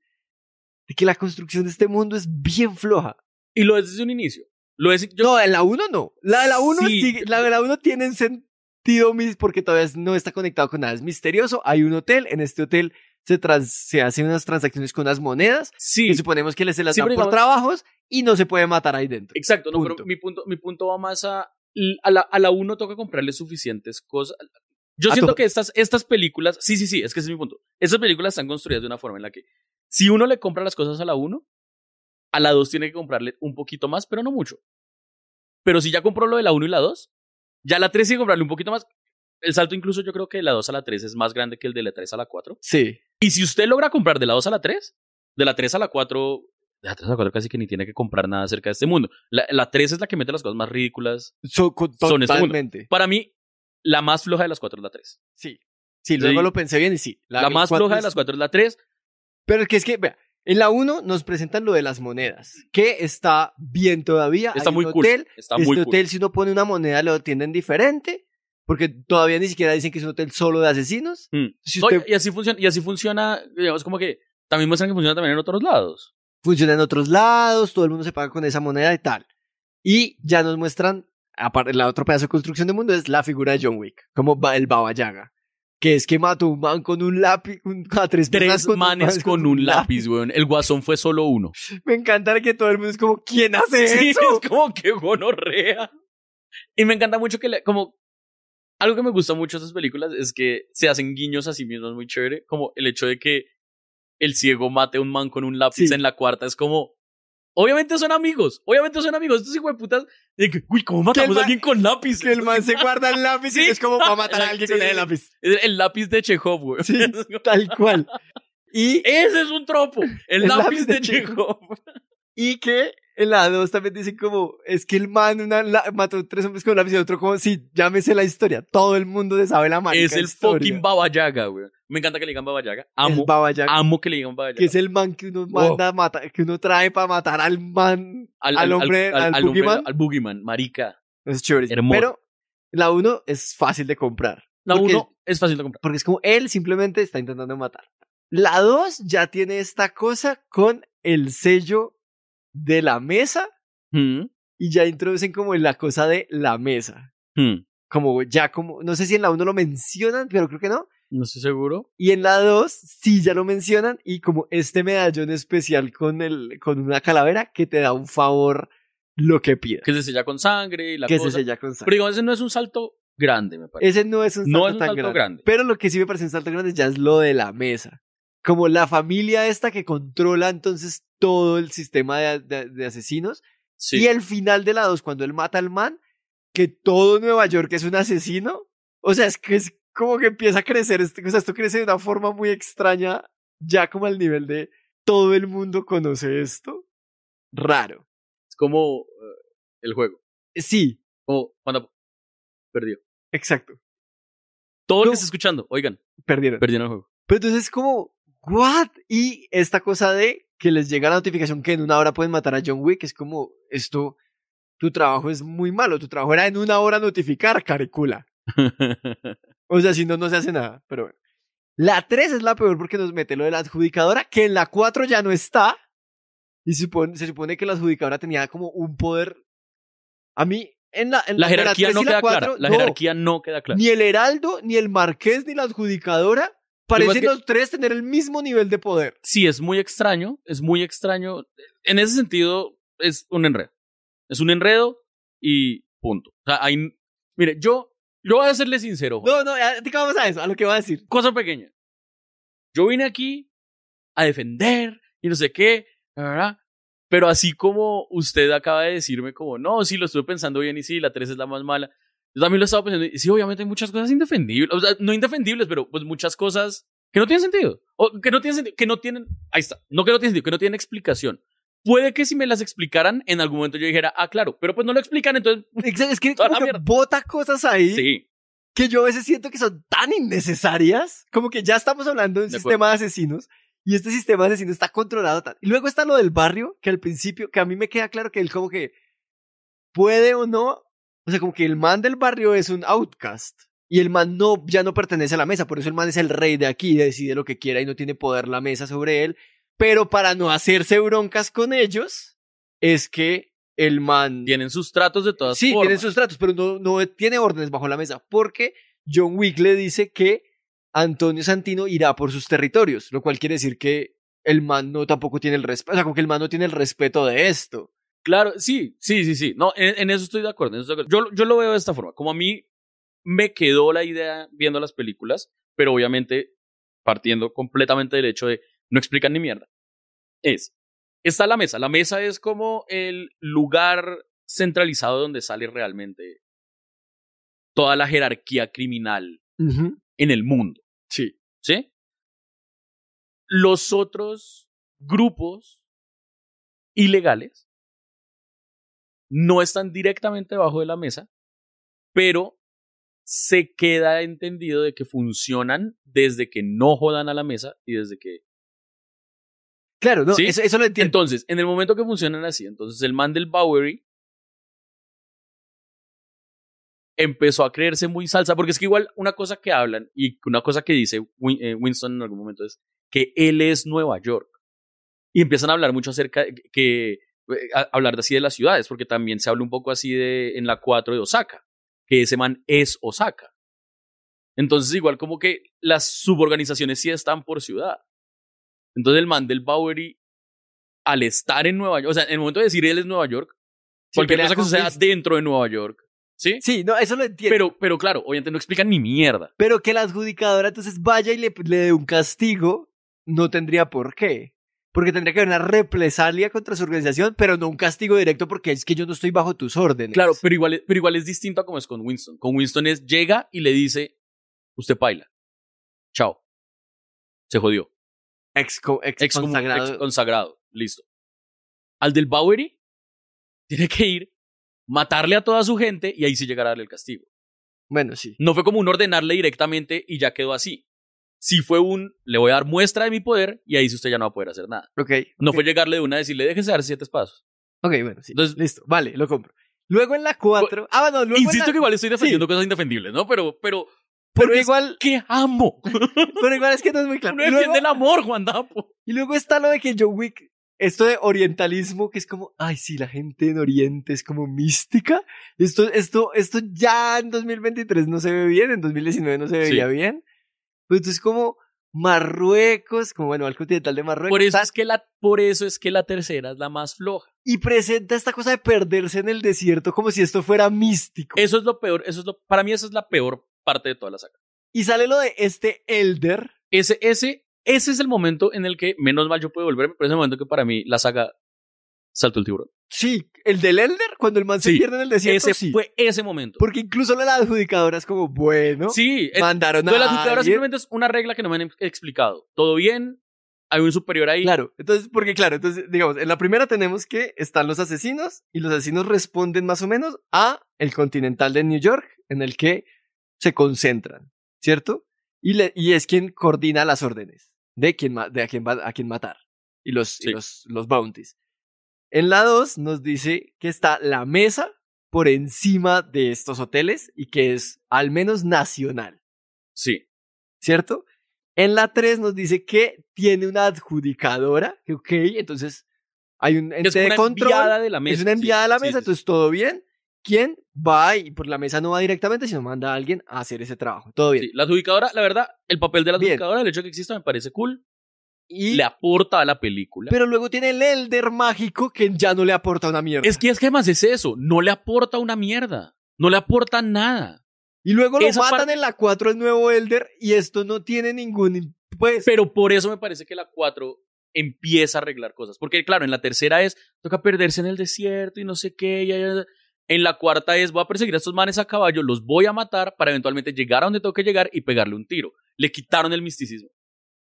de que la construcción de este mundo es bien floja. Y lo es desde un inicio. Lo No, en la 1 no. La de la 1 sí. la de la 1 tiene sentido porque todavía no está conectado con nada. Es misterioso. Hay un hotel. En este hotel se, se hacen unas transacciones con unas monedas. Sí. suponemos que se las dan por trabajos y no se puede matar ahí dentro. Exacto. No, pero mi punto, mi punto va más a. A la, a la 1 toca comprarle suficientes cosas. Yo siento que estas, estas películas. Sí, sí, sí. Es que ese es mi punto. Estas películas están construidas de una forma en la que. Si uno le compra las cosas a la 1, a la 2 tiene que comprarle un poquito más, pero no mucho. Pero si ya compró lo de la 1 y la 2, ya la 3 tiene que comprarle un poquito más. El salto incluso yo creo que de la 2 a la 3 es más grande que el de la 3 a la 4. Sí. Y si usted logra comprar de la 2 a la 3, de la 3 a la 4, de la 3 a la 4 casi que ni tiene que comprar nada acerca de este mundo. La, 3 es la que mete las cosas más ridículas. So, son este Para mí, la más floja de las 4 es la 3. Sí. Sí, luego lo pensé bien y sí. La, más floja de las 4 es la 3. Pero es que es que, vea, en la 1 nos presentan lo de las monedas, que está bien todavía. Está muy un Está este muy hotel, si uno pone una moneda, lo atienden diferente, porque todavía ni siquiera dicen que es un hotel solo de asesinos. Hmm. y, así funciona, y así funciona, digamos, como que también muestran que funciona también en otros lados. Funciona en otros lados, todo el mundo se paga con esa moneda y tal. Y ya nos muestran, aparte, la otro pedazo de construcción del mundo es la figura de John Wick, como el Baba Yaga que es que mató un man con un lápiz, a tres, tres manes con, un lápiz, weón. El guasón fue solo uno. Me encanta que todo el mundo es como, ¿quién hace eso? Es como que gonorrea. Y me encanta mucho que, le, como, algo que me gusta mucho de esas películas es que se hacen guiños a sí mismos muy chévere, como el hecho de que el ciego mate a un man con un lápiz en la cuarta es como, Obviamente son amigos, obviamente son amigos. Estos hijos de putas, de que, uy, ¿cómo matamos a alguien con lápiz? Que el man se guarda el lápiz y es como para matar a alguien con el lápiz. El, lápiz de Chekhov, güey. Sí, tal cual. Y ese es un tropo, el, lápiz, de, de Y que en la 2 también dicen como, es que el man una, la, mató tres hombres con la lápiz y otro como, sí, llámese la historia. Todo el mundo sabe la marica Es el fucking Baba Yaga, güey. Me encanta que le digan Baba Yaga. Amo, amo que le digan Baba Yaga. Que es el man que uno oh. manda matar, que uno trae para matar al man, al, hombre, al, al, al boogeyman. marica. Es chévere. Pero la 1 es fácil de comprar. La 1 es fácil de comprar. Porque es como él simplemente está intentando matar. La 2 ya tiene esta cosa con el sello de la mesa mm. y ya introducen como la cosa de la mesa. Mm. Como ya como, no sé si en la 1 lo mencionan, pero creo que no. No estoy seguro. Y en la 2 sí ya lo mencionan y como este medallón especial con, el, con una calavera que te da un favor lo que pida Que se sella con sangre la que se sella con sangre. Pero ese no es un salto grande, me parece. Ese no es un salto, no tan grande. grande. Pero lo que sí me parece un salto grande ya es lo de la mesa. Como la familia esta que controla entonces todo el sistema de, asesinos. Y el final de la 2, cuando él mata al man, que todo Nueva York es un asesino. O sea, es que es como que empieza a crecer. Este, o sea, esto crece de una forma muy extraña, ya como al nivel de todo el mundo conoce esto. Raro. Es como eh, el juego. Sí. O cuando perdió. Exacto. Todo lo que está escuchando, oigan. Perdieron. Perdieron el juego. Pero entonces es como, ¿what? Y esta cosa de que les llega la notificación que en una hora pueden matar a John Wick, es como, esto, tu trabajo es muy malo, tu trabajo era en una hora notificar, caricula. o sea, si no, no se hace nada, pero bueno. La 3 es la peor porque nos mete lo de la adjudicadora, que en la 4 ya no está. Y supone, se supone que la adjudicadora tenía como un poder. A mí, en la, en la jerarquía no la 4, La jerarquía no queda clara. Ni el heraldo, ni el marqués, ni la adjudicadora Parecen los tres tener el mismo nivel de poder. Sí, es muy extraño, es muy extraño. En ese sentido, es un enredo. Es un enredo y punto. hay, mire, yo, yo voy a serle sincero. No, no, ya, vamos a eso, a lo que voy a decir. Cosa pequeña. Yo vine aquí a defender y no sé qué, ¿verdad? Pero así como usted acaba de decirme como, no, sí, lo estuve pensando bien y sí, la 3 es la más mala también lo estaba pensando. Y sí, obviamente hay muchas cosas indefendibles. O sea, no indefendibles, pero pues muchas cosas que no tienen sentido. O que no tienen Que no tienen. Ahí está. No que no tienen sentido, que no tienen explicación. Puede que si me las explicaran, en algún momento yo dijera, ah, claro, pero pues no lo explican, entonces. Es que, bota cosas ahí. Sí. Que yo a veces siento que son tan innecesarias. Como que ya estamos hablando de un sistema de asesinos. Y este sistema de asesinos está controlado. Y luego está lo del barrio, que al principio, que a mí me queda claro que él como que puede o no o sea, como que el man del barrio es un outcast. Y el man no, ya no pertenece a la mesa, por eso el man es el rey de aquí, decide lo que quiera y no tiene poder la mesa sobre él. Pero para no hacerse broncas con ellos, es que el man... Tienen sus tratos de todas sí, formas. Sí, tienen sus tratos, pero no, no tiene órdenes bajo la mesa, porque John Wick le dice que Antonio Santino irá por sus territorios, lo cual quiere decir que el man no tampoco tiene el respeto, o sea, como que el man no tiene el respeto de esto. Claro, sí, sí, sí, sí. No, en, eso estoy de acuerdo. Yo, yo lo veo de esta forma. Como a mí me quedó la idea viendo las películas, pero obviamente partiendo completamente del hecho de no explican ni mierda. Es, está la mesa. La mesa es como el lugar centralizado donde sale realmente toda la jerarquía criminal en el mundo. Sí. ¿Sí? Los otros grupos ilegales no están directamente debajo de la mesa, pero se queda entendido de que funcionan desde que no jodan a la mesa y desde que... Claro, no, eso, eso, lo entiendo. Entonces, en el momento que funcionan así, entonces el man del Bowery empezó a creerse muy salsa, porque es que igual una cosa que hablan y una cosa que dice eh, Winston en algún momento es que él es Nueva York. Y empiezan a hablar mucho acerca de que eh, hablar así de las ciudades, porque también se habla un poco así de en la 4 de Osaka, que ese man es Osaka. Entonces, igual como que las suborganizaciones sí están por ciudad. Entonces, el man del Bowery, al estar en Nueva York, o sea, en el momento de decir él es Nueva York, porque cualquier cosa que suceda dentro de Nueva York, ¿Sí? Sí, no, eso lo entiendo. Pero, pero claro, obviamente no explican ni mierda. Pero que la adjudicadora entonces vaya y le, le dé un castigo, no tendría por qué porque tendría que haber una represalia contra su organización, pero no un castigo directo porque es que yo no estoy bajo tus órdenes. Claro, pero igual, pero igual es distinto a como es con Winston. Con Winston es llega y le dice, usted paila, chao, se jodió. Ex, consagrado. ex, consagrado. listo. Al del Bowery tiene que ir, matarle a toda su gente y ahí sí llegará a el castigo. Bueno, sí. No fue como un ordenarle directamente y ya quedó así. Si fue un, le voy a dar muestra de mi poder y ahí sí usted ya no va a poder hacer nada. Ok. No fue llegarle de una y decirle, déjese dar siete pasos. Ok, bueno, sí. Entonces, listo, vale, lo compro. Luego en la cuatro Ah, bueno luego. Insisto que igual estoy defendiendo cosas indefendibles, ¿no? Pero, pero. Pero, igual. Que amo. pero igual es que no es muy claro. No defiende el amor, Juan Dapo. Y luego está lo de que Joe Wick. Esto de orientalismo, que es como, ay, si la gente en Oriente es como mística. Esto, esto, esto ya en 2023 no se ve bien, en 2019 no se veía bien. Pero entonces como Marruecos, como bueno, el continental de Marruecos. Por eso, es que la, por eso es que la tercera es la más floja. Y presenta esta cosa de perderse en el desierto como si esto fuera místico. Eso es lo peor, eso es lo, para mí eso es la peor parte de toda la saga. Y sale lo de este Elder. Ese, ese, ese es el momento en el que, menos mal yo puedo volverme, pero es el momento que para mí la saga saltó el tiburón. Sí, el del Elder, cuando el man se pierde en el desierto. Ese fue ese momento. Porque incluso la adjudicadora es como, bueno, mandaron a. La adjudicadora simplemente es una regla que no me han explicado. Todo bien, hay un superior ahí. Claro, entonces, porque claro, entonces, digamos, en la primera tenemos que están los asesinos y los asesinos responden más o menos a el continental de New York, en el que se concentran, ¿cierto? Y, le, y es quien coordina las órdenes de, quien, a, quién a matar y los, los, los bounties. En la 2 nos dice que está la mesa por encima de estos hoteles y que es al menos nacional. Sí. ¿Cierto? En la 3 nos dice que tiene una adjudicadora, que ok, entonces hay un ente es una de Enviada de la mesa, es una enviada de la mesa, entonces todo bien. ¿Quién va y por la mesa no va directamente, sino manda a alguien a hacer ese trabajo? Todo bien. la adjudicadora, la verdad, el papel de la adjudicadora, el hecho de que exista, me parece cool y le aporta a la película. Pero luego tiene el Elder mágico que ya no le aporta una mierda. Es que es que más es eso, no le aporta una mierda, no le aporta nada. Y luego lo matan en la 4 el nuevo Elder y esto no tiene ningún pues Pero por eso me parece que la 4 empieza a arreglar cosas, porque claro, en la tercera es toca perderse en el desierto y no sé qué En la cuarta es, voy a perseguir a estos manes a caballo, los voy a matar para eventualmente llegar a donde tengo que llegar y pegarle un tiro. Le quitaron el misticismo.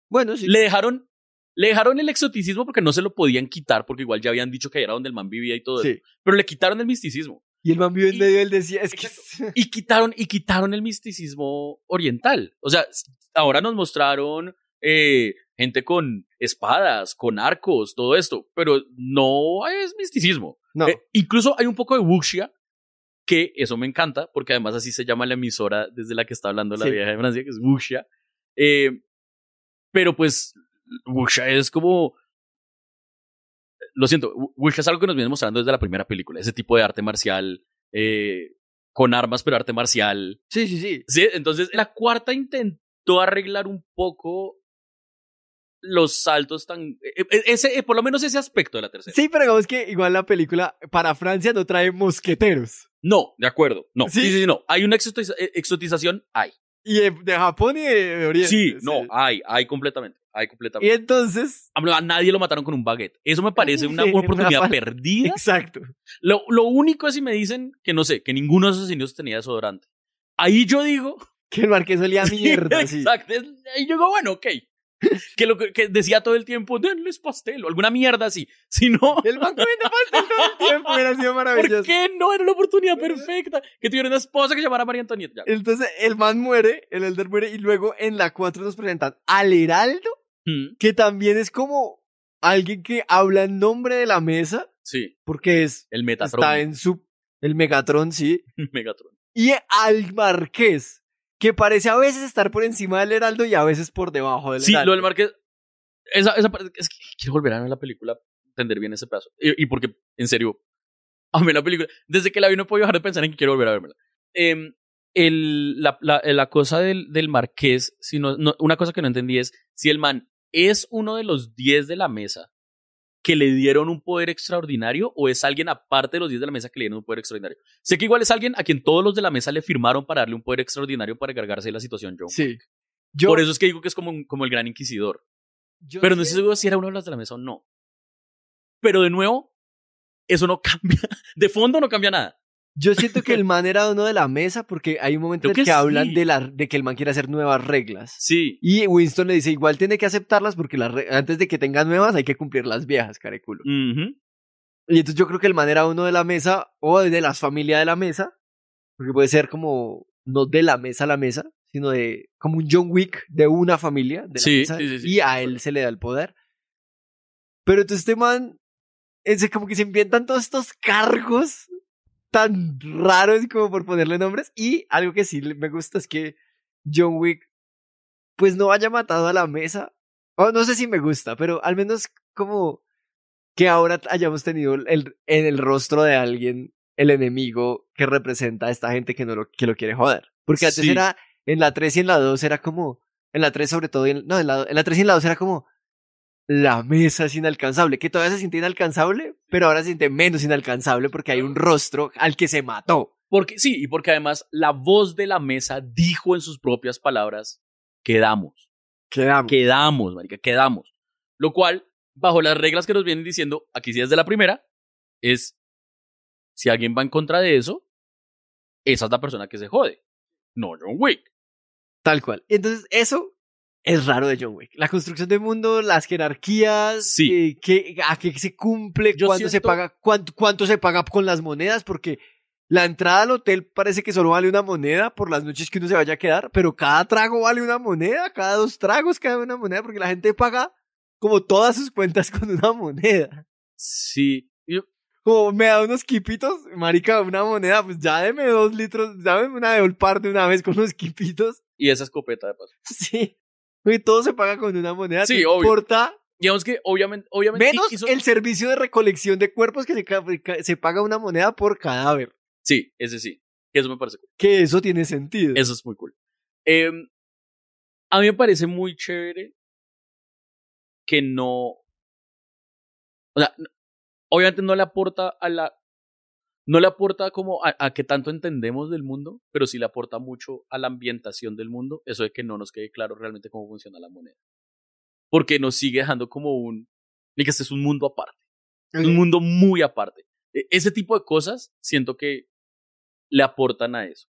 Bueno, sí. Le dejaron, le dejaron el exoticismo porque no se lo podían quitar, porque igual ya habían dicho que era donde el man vivía y todo sí. eso. Pero le quitaron el misticismo. Y el man vive en medio del Y quitaron, y quitaron el misticismo oriental. O sea, ahora nos mostraron eh, gente con espadas, con arcos, todo esto, pero no es misticismo. No. Eh, incluso hay un poco de wuxia, que eso me encanta, porque además así se llama la emisora desde la que está hablando la vieja de Francia, que es wuxia. Eh, pero pues, Wuxia es como. Lo siento, Wuxia es algo que nos viene mostrando desde la primera película. Ese tipo de arte marcial, eh, con armas, pero arte marcial. Sí, sí, sí. ¿Sí? Entonces, la cuarta intentó arreglar un poco los saltos tan. E, e, e, ese, eh, por lo menos ese aspecto de la tercera. Sí, pero digamos que igual la película para Francia no trae mosqueteros. No, de acuerdo. No. Sí, sí, sí, no. Hay una eh, exotización, hay. Y de, Japón y de, Oriente. Sí, no, hay, hay completamente. Hay completamente. Y entonces. Ah, a nadie lo mataron con un baguette. Eso me parece una, oportunidad perdida. Exacto. Lo, lo único es si me dicen que no sé, que ninguno de esos asesinos tenía desodorante. Ahí yo digo. Que el marqués olía a mierda. Exacto. y yo digo, bueno, ok que, lo que, decía todo el tiempo, denles pastel o alguna mierda así. Si no. El man vende pastel todo el tiempo, hubiera sido maravilloso. ¿Por qué no? Era la oportunidad perfecta. Que tuviera una esposa que llamara María Antonieta. Entonces, el man muere, el elder muere, y luego en la 4 nos presentan al Heraldo, mm. que también es como alguien que habla en nombre de la mesa. Sí. Porque es. El Metatron. Está en su. El Megatron, sí. Megatron. Y al Marqués que parece a veces estar por encima del Heraldo y a veces por debajo del Heraldo. Sí, lo del Marqués. Esa, es que quiero volver a ver la película, entender bien ese pedazo. Y, porque, en serio, a ver la película, desde que la vi no puedo dejar de pensar en que quiero volver a verla. Em, el, la, cosa del, Marqués, una cosa que no entendí es si el man es uno de los 10 de la mesa que le dieron un poder extraordinario o es alguien aparte de los 10 de la mesa que le dieron un poder extraordinario? Sé que igual es alguien a quien todos los de la mesa le firmaron para darle un poder extraordinario para cargarse de la situación, John. Sí. Yo, Por eso es que digo que es como, como el gran inquisidor. Pero no sé si era uno de los de la mesa o no. Pero de nuevo, eso no cambia. De fondo no cambia nada. Yo siento que el man era uno de la mesa porque hay un momento en que, hablan de, la, de que el man quiere hacer nuevas reglas. Sí. Y Winston le dice, igual tiene que aceptarlas porque las antes de que tengan nuevas hay que cumplir las viejas, careculo. Y entonces yo creo que el man era uno de la mesa o de las familias de la mesa, porque puede ser como, no de la mesa a la mesa, sino de como un John Wick de una familia. sí, sí, sí, y a él se le da el poder. Pero entonces este man, es como que se inventan todos estos cargos tan raros como por ponerle nombres. Y algo que sí me gusta es que John Wick, pues no haya matado a la mesa. O no sé si me gusta, pero al menos como que ahora hayamos tenido el, en el rostro de alguien el enemigo que representa a esta gente que, no lo, que lo quiere joder. Porque antes era, en la 3 y en la 2 era como, en la 3 sobre todo, en, no, en la, en la 3 y en la 2 era como, la mesa es inalcanzable, que todavía se siente inalcanzable, pero ahora se siente menos inalcanzable porque hay un rostro al que se mató. Porque sí, y porque además la voz de la mesa dijo en sus propias palabras, quedamos. Quedamos. Quedamos, marica, quedamos. Lo cual, bajo las reglas que nos vienen diciendo, aquí sí de la primera, es si alguien va en contra de eso, esa es la persona que se jode. No John Wick. Tal cual. Entonces, eso es raro de John Wick. La construcción del mundo, las jerarquías, sí. Eh, a qué se cumple, cuánto se paga, cuánto, se paga con las monedas, porque la entrada al hotel parece que solo vale una moneda por las noches que uno se vaya a quedar, pero cada trago vale una moneda, cada dos tragos cada una moneda, porque la gente paga como todas sus cuentas con una moneda. Sí. Yo... Como me da unos quipitos, marica, una moneda, pues ya deme dos litros, dame una de par de una vez con los quipitos. Y esa escopeta de paso. Sí. Y todo se paga con una moneda. Sí, obvio. Importa Digamos que obviamente, menos el servicio de recolección de cuerpos que se, se, paga una moneda por cadáver. Sí, ese sí. Que eso me parece cool. Que eso tiene sentido. Eso es muy cool. Em, a mí me parece muy chévere que no. O sea, obviamente no le aporta a la no le aporta como a, que tanto entendemos del mundo, pero sí le aporta mucho a la ambientación del mundo, eso es que no nos quede claro realmente cómo funciona la moneda. Porque nos sigue dejando como un, ni que este es un mundo aparte, un mundo muy aparte. E, ese tipo de cosas siento que le aportan a eso.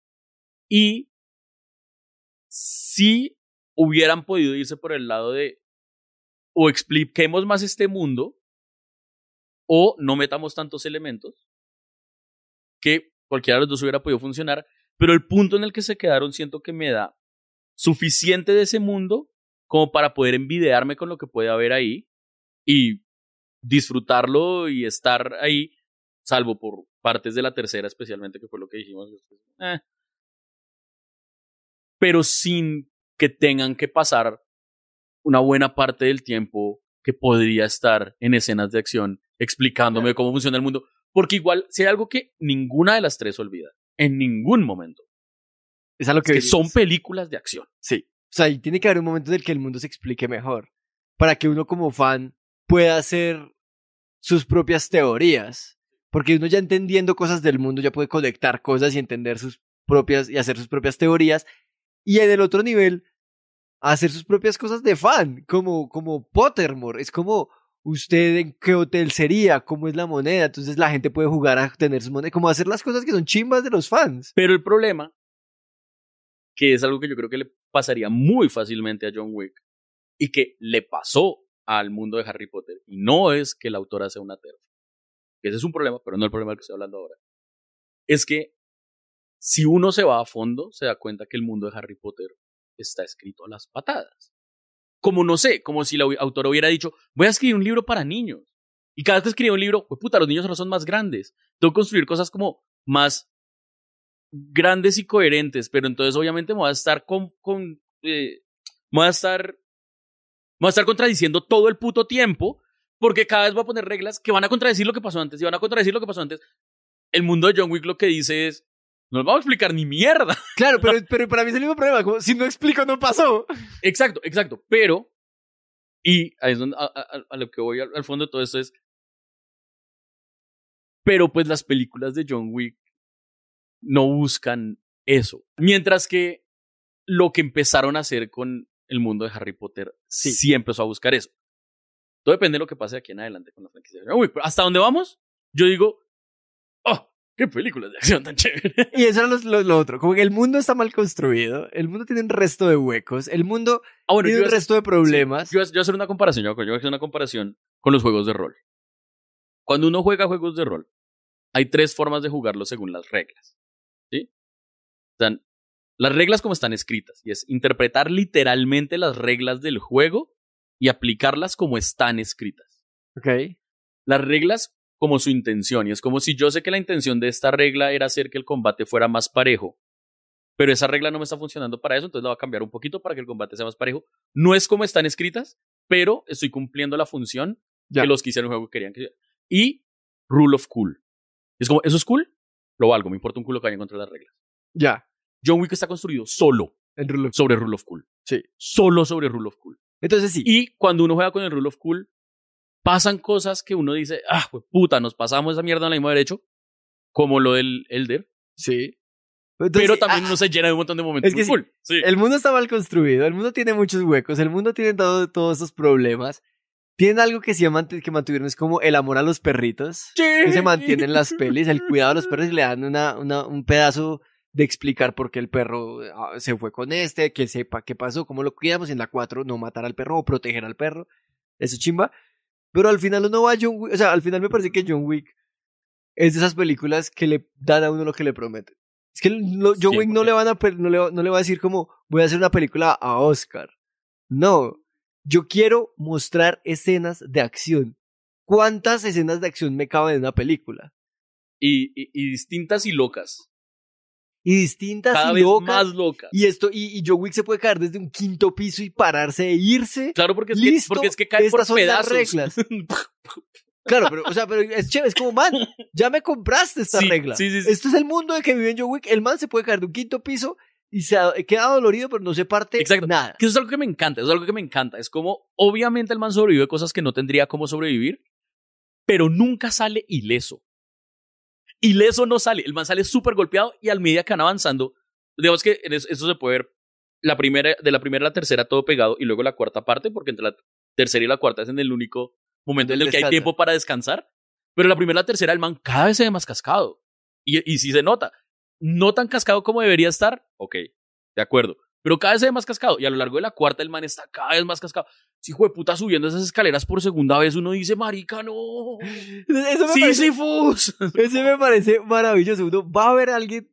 Y si hubieran podido irse por el lado de, o expliquemos más este mundo, o no metamos tantos elementos, que cualquiera de los dos hubiera podido funcionar, pero el punto en el que se quedaron siento que me da suficiente de ese mundo como para poder envidiarme con lo que puede haber ahí y disfrutarlo y estar ahí, salvo por partes de la tercera especialmente, que fue lo que dijimos. Eh". Pero sin que tengan que pasar una buena parte del tiempo que podría estar en escenas de acción explicándome cómo funciona el mundo. Porque igual, si algo que ninguna de las tres olvida, en ningún momento, es a que, son películas de acción. Sí. O sea, y tiene que haber un momento en el que el mundo se explique mejor. Para que uno como fan pueda hacer sus propias teorías. Porque uno ya entendiendo cosas del mundo ya puede conectar cosas y entender sus propias y hacer sus propias teorías. Y en el otro nivel, hacer sus propias cosas de fan, como, como Pottermore. Es como, usted en qué hotel sería, cómo es la moneda, entonces la gente puede jugar a tener su moneda. como hacer las cosas que son chimbas de los fans. Pero el problema, que es algo que yo creo que le pasaría muy fácilmente a John Wick y que le pasó al mundo de Harry Potter, y no es que la autora sea una que ese es un problema, pero no el problema del que estoy hablando ahora, es que si uno se va a fondo, se da cuenta que el mundo de Harry Potter está escrito a las patadas como no sé, como si la autora hubiera dicho, voy a escribir un libro para niños. Y cada vez que escribo un libro, pues puta, los niños ahora son más grandes. Tengo que construir cosas como más grandes y coherentes, pero entonces obviamente me voy a estar con, eh, me a estar, me voy a estar contradiciendo todo el puto tiempo, porque cada vez voy a poner reglas que van a contradecir lo que pasó antes y van a contradecir lo que pasó antes. El mundo de John Wick lo que dice es, no va vamos a explicar ni mierda. Claro, pero, pero para mí es el mismo problema, como si no explico no pasó. Exacto, exacto, pero, y ahí a, lo que voy al, fondo de todo esto es, pero pues las películas de John Wick no buscan eso. Mientras que lo que empezaron a hacer con el mundo de Harry Potter sí, sí empezó a buscar eso. Todo depende de lo que pase aquí en adelante con la franquicia de John Wick. hasta dónde vamos, yo digo, qué películas de acción tan chévere. Y eso es lo, otro, como que el mundo está mal construido, el mundo tiene un resto de huecos, el mundo ah, tiene un resto de problemas. yo, voy a hacer una comparación, yo, voy hacer una comparación con los juegos de rol. Cuando uno juega juegos de rol, hay tres formas de jugarlo según las reglas. ¿Sí? O las reglas como están escritas, y es interpretar literalmente las reglas del juego y aplicarlas como están escritas. Ok. Las reglas como su intención. Y es como si yo sé que la intención de esta regla era hacer que el combate fuera más parejo, pero esa regla no me está funcionando para eso, entonces la voy a cambiar un poquito para que el combate sea más parejo. No es como están escritas, pero estoy cumpliendo la función que los que hicieron el juego querían que Y rule of cool. Es como, ¿eso es cool? Lo valgo, me importa un culo que vaya contra las reglas. Ya. John Wick está construido solo sobre Rule of Cool. Sí. Solo sobre Rule of Cool. Entonces sí. Y cuando uno juega con el Rule of Cool, pasan cosas que uno dice, ah, pues puta, nos pasamos esa mierda en la misma derecho, como lo del Elder. Sí. pero también ah, no se llena de un montón de momentos es que El mundo está mal construido, el mundo tiene muchos huecos, el mundo tiene todos esos problemas. Tienen algo que sí que mantuvieron, es como el amor a los perritos. Que se mantienen las pelis, el cuidado a los perros y le dan una, una, un pedazo de explicar por qué el perro ah, se fue con este, que sepa qué pasó, cómo lo cuidamos en la 4, no matar al perro o proteger al perro. Eso chimba. Pero al final uno va a John Wick, o sea, al final me parece que John Wick es de esas películas que le dan a uno lo que le prometen. Es que John Wick no le, van a, no, le, no le va a decir como voy a hacer una película a Oscar. No, yo quiero mostrar escenas de acción. ¿Cuántas escenas de acción me caben en una película? y, y distintas y locas y distintas y más locas. Y esto, y, y Joe Wick se puede caer desde un quinto piso y pararse e irse. Claro, porque es, que, porque es que cae por reglas. claro, pero, o sea, pero es chévere, es como, man, ya me compraste esta sí, regla. Sí, sí, Esto es el mundo de que vive Joe Wick. El man se puede caer de un quinto piso y se ha, eh, queda dolorido, pero no se parte nada. Que eso es algo que me encanta, es algo que me encanta. Es como, obviamente el man sobrevive cosas que no tendría como sobrevivir, pero nunca sale ileso ileso no sale. El man sale súper golpeado y al media que van avanzando, digamos que eso se puede ver la primera, de la primera a la tercera todo pegado y luego la cuarta parte, porque entre la tercera y la cuarta es en el único momento en el que hay tiempo para descansar. Pero la primera a la tercera el man cada vez se ve más cascado. Y, si se nota. No tan cascado como debería estar, ok, de acuerdo pero cada vez se ve más cascado. Y a lo largo de la cuarta, el man está cada vez más cascado. Si hijo de puta subiendo esas escaleras por segunda vez, uno dice, marica, no. Eso me ese me parece maravilloso. Uno va a ver a alguien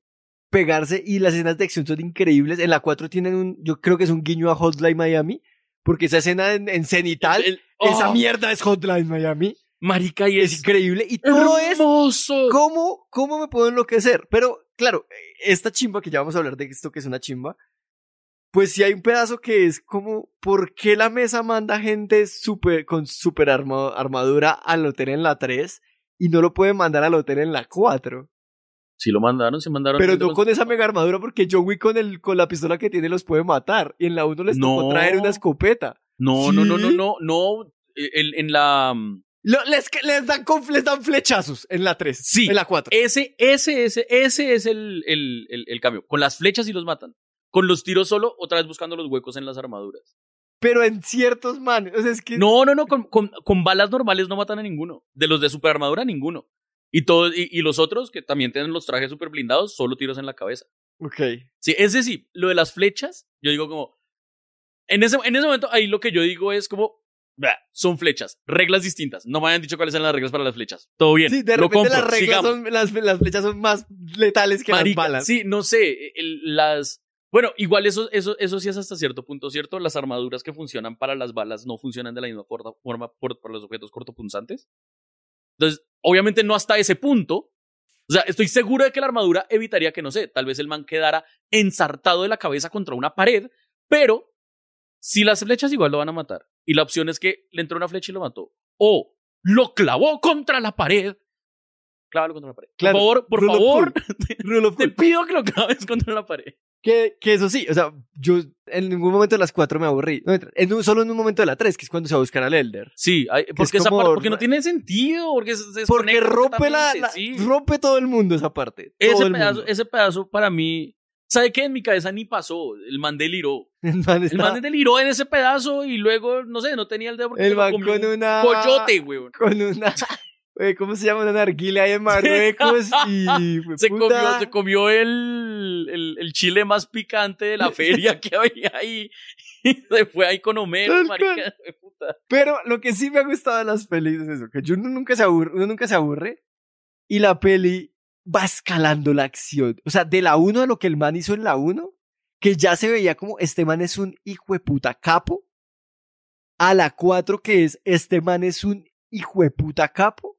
pegarse y las escenas de acción son increíbles. En la cuatro tienen un, yo creo que es un guiño a Hotline Miami, porque esa escena en, Cenital, esa oh. mierda es Hotline Miami. Marica, y es, increíble. Y todo hermoso. es. ¿Cómo, cómo me puedo enloquecer? Pero, claro, esta chimba que ya vamos a hablar de esto que es una chimba pues sí hay un pedazo que es como, ¿por qué la mesa manda gente con super armadura al hotel en la 3 y no lo pueden mandar al hotel en la 4? Si lo mandaron, se mandaron. Pero no con esa mega armadura porque Joey con, el, con la pistola que tiene los puede matar. Y en la 1 les no. traer una escopeta. No, no, no, no, no, no. E, en, la... Mm, les, dan flechazos en la 3. Sí. En la 4. Ese, ese, ese, es el, el, el cambio. Con las flechas y los matan con los tiros solo, otra vez buscando los huecos en las armaduras. Pero en ciertos manos. es que... No, no, no, con, con, balas normales no matan a ninguno. De los de superarmadura, ninguno. Y, todos, y, los otros que también tienen los trajes super blindados, solo tiros en la cabeza. Ok. Sí, es decir, lo de las flechas, yo digo como. En ese, en ese momento, ahí lo que yo digo es como. son flechas, reglas distintas. No me hayan dicho cuáles eran las reglas para las flechas. Todo bien. Sí, de repente las, reglas las, flechas son más letales que las balas. Sí, no sé. las, bueno, igual eso, eso, eso sí es hasta cierto punto, ¿cierto? Las armaduras que funcionan para las balas no funcionan de la misma forma por, los objetos cortopunzantes. Entonces, obviamente no hasta ese punto. O sea, estoy seguro de que la armadura evitaría que, no sé, tal vez el man quedara ensartado de la cabeza contra una pared, pero si las flechas igual lo van a matar y la opción es que le entró una flecha y lo mató o lo clavó contra la pared clávalo contra la pared. por favor, por favor, te pido que lo claves contra la pared. Que, eso sí, o sea, yo en ningún momento de las cuatro me aburrí. solo en un momento de la tres, que es cuando se va a buscar al Elder. Sí, porque, esa parte, porque no tiene sentido, porque rompe, la, rompe todo el mundo esa parte. Ese pedazo, ese pedazo para mí, ¿sabe qué? En mi cabeza ni pasó, el man deliró. El man, deliró en ese pedazo y luego, no sé, no tenía el dedo porque el con una... coyote, weón. Con una... ¿cómo se llama? Una narguila en Marruecos se, comió, el, el, chile más picante de la feria que había ahí y se fue ahí con Homero, marica. Pero lo que sí me ha gustado de las pelis es eso, que yo nunca se uno nunca se aburre y la peli va escalando la acción. O sea, de la 1 a lo que el man hizo en la 1, que ya se veía como este man es un hijo de puta capo, a la 4 que es este man es un hijo de puta capo,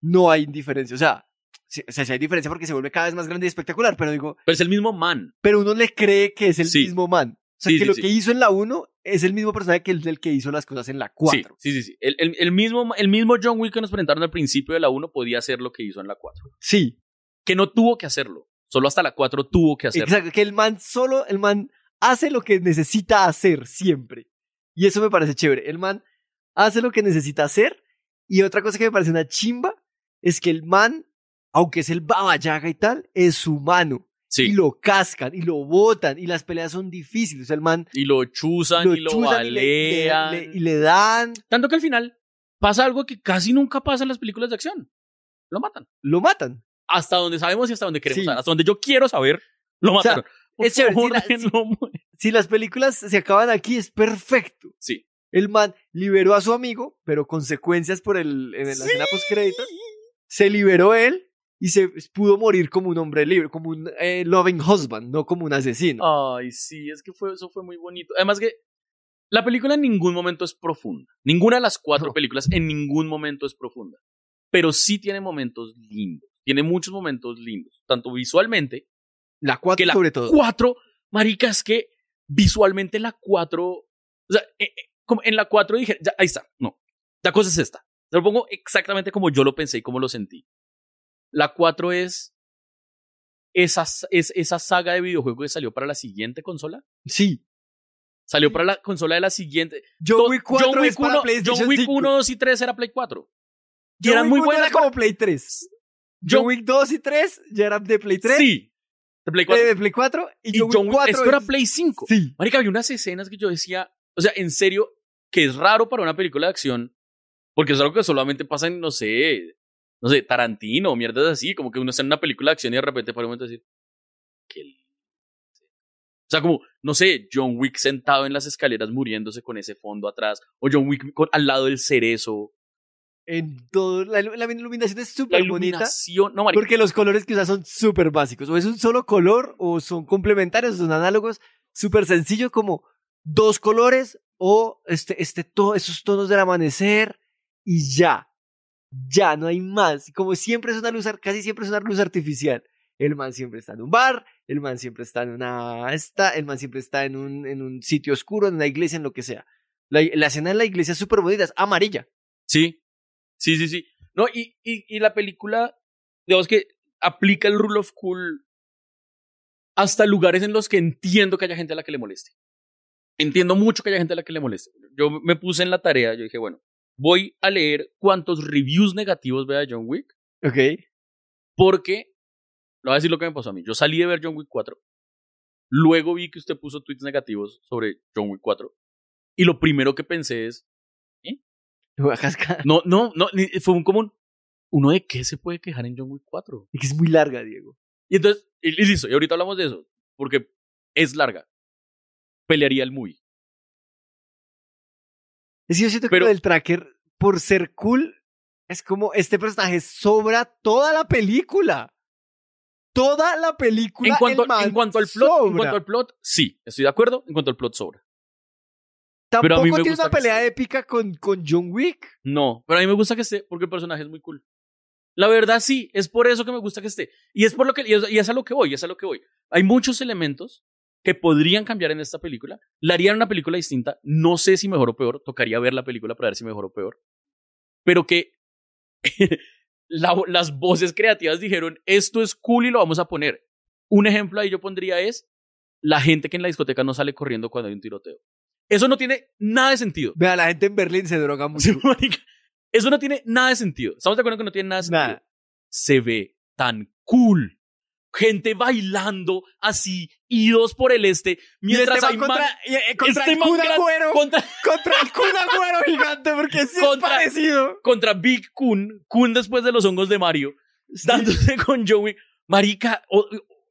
no hay indiferencia. O sea, sí, hay diferencia porque se vuelve cada vez más grande y espectacular, pero digo. Pero es el mismo man. Pero uno le cree que es el mismo man. O sea, que lo que hizo en la 1 es el mismo personaje que el, que hizo las cosas en la 4. Sí, sí, sí. El, mismo, el mismo John Wick que nos presentaron al principio de la 1 podía hacer lo que hizo en la 4. Sí. Que no tuvo que hacerlo. Solo hasta la 4 tuvo que hacerlo. Exacto, que el man solo, el man hace lo que necesita hacer siempre. Y eso me parece chévere. El man hace lo que necesita hacer. Y otra cosa que me parece una chimba es que el man, aunque es el babayaga y tal, es humano. Y lo cascan, y lo botan, y las peleas son difíciles. O sea, el man. Y lo chuzan, y lo balean. Y le, dan. Tanto que al final pasa algo que casi nunca pasa en las películas de acción. Lo matan. Lo matan. Hasta donde sabemos y hasta donde queremos saber. Hasta donde yo quiero saber, lo mataron. es si, las películas se acaban aquí, es perfecto. Sí. El man liberó a su amigo, pero consecuencias por el, en la escena post se liberó él y se pudo morir como un hombre libre, como un eh, loving husband, no como un asesino. Ay, sí, es que fue, eso fue muy bonito. Además que la película en ningún momento es profunda. Ninguna de las cuatro películas en ningún momento es profunda. Pero sí tiene momentos lindos. Tiene muchos momentos lindos. Tanto visualmente. La cuatro, que sobre la todo. Cuatro, maricas, que visualmente la cuatro. O sea, eh, eh, como en la cuatro dije, ya, ahí está. No. La cosa es esta. Se lo pongo exactamente como yo lo pensé y como lo sentí. La 4 es esa, saga de videojuego que salió para la siguiente consola. Sí. Salió para la consola de la siguiente. John Wick 4 John Wick 1, para John Wick 1, 2 y 3 era Play 4. Y John eran muy buenas. Era como Play 3. John, Wick 2 y 3 ya eran de Play 3. Sí. De Play 4. Eh, de Play 4 y, 4. Esto era Play 5. Sí. Marica, había unas escenas que yo decía, o sea, en serio, que es raro para una película de acción, porque es algo que solamente pasa en, no sé, no sé, Tarantino, mierdas así, como que uno está en una película de acción y de repente para un momento decir, qué o sea, como, no sé, John Wick sentado en las escaleras muriéndose con ese fondo atrás, o John Wick al lado del cerezo. En todo, la, iluminación es súper bonita. porque los colores que usa son súper básicos. O es un solo color, o son complementarios, son análogos. Súper sencillo, como dos colores, o este, este, esos tonos del amanecer, y ya. Ya, no hay más. Como siempre es una luz, casi siempre es una luz artificial. El man siempre está en un bar, el man siempre está en una esta, el man siempre está en un, en un sitio oscuro, en una iglesia, en lo que sea. La, escena en la iglesia es súper bonita, es amarilla. Sí, sí, sí, sí. No, y, y, y la película, digamos que aplica el rule of cool hasta lugares en los que entiendo que haya gente a la que le moleste. Entiendo mucho que haya gente a la que le moleste. Yo me puse en la tarea, yo dije, bueno, voy a leer cuántos reviews negativos vea John Wick. Ok. Porque, lo voy a decir lo que me pasó a mí. Yo salí de ver John Wick 4. Luego vi que usted puso tweets negativos sobre John Wick 4. Y lo primero que pensé es. ¿eh? No, no, no. Fue un común. ¿Uno de qué se puede quejar en John Wick 4? Es que es muy larga, Diego. Y entonces, y, listo. Y ahorita hablamos de eso. Porque es larga. Pelearía el muy. Es yo siento que el tracker, por ser cool, es como este personaje sobra toda la película. Toda la película. En cuanto, al plot, en cuanto al plot, sí, estoy de acuerdo. En cuanto al plot sobra. Tampoco tiene una pelea épica con, con John Wick. No, pero a mí me gusta que esté porque el personaje es muy cool. La verdad sí, es por eso que me gusta que esté. Y es por lo que y y a lo que voy, es a lo que voy. Hay muchos elementos que podrían cambiar en esta película. La harían una película distinta. No sé si mejor o peor. Tocaría ver la película para ver si mejor o peor. Pero que las voces creativas dijeron, esto es cool y lo vamos a poner. Un ejemplo ahí yo pondría es la gente que en la discoteca no sale corriendo cuando hay un tiroteo. Eso no tiene nada de sentido. Vea, la gente en Berlín se droga mucho. Eso no tiene nada de sentido. ¿Estamos de acuerdo que no tiene nada de sentido? Nada. Se ve tan cool gente bailando así, idos por el este, mientras hay eh, eh, contra, contra, el Kun contra, el Kun gigante, porque sí contra, es parecido. Contra Big Kun, Kun después de los hongos de Mario, dándose con Joey, marica,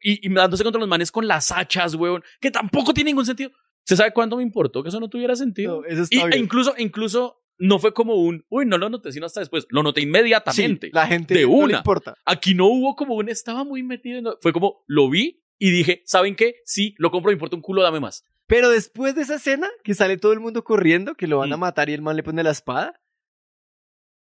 y, y, dándose contra los manes con las hachas, weón, que tampoco tiene ningún sentido. ¿Se sabe cuánto me importó que eso no tuviera sentido? eso está y, e incluso, incluso no fue como un, uy, no lo noté sino hasta después, lo noté inmediatamente. la gente de una. No importa. Aquí no hubo como un, estaba muy metido, fue como, lo vi y dije, ¿saben qué? Sí, lo compro, me importa un culo, dame más. Pero después de esa escena, que sale todo el mundo corriendo, que lo van a mm. matar y el man le pone la espada,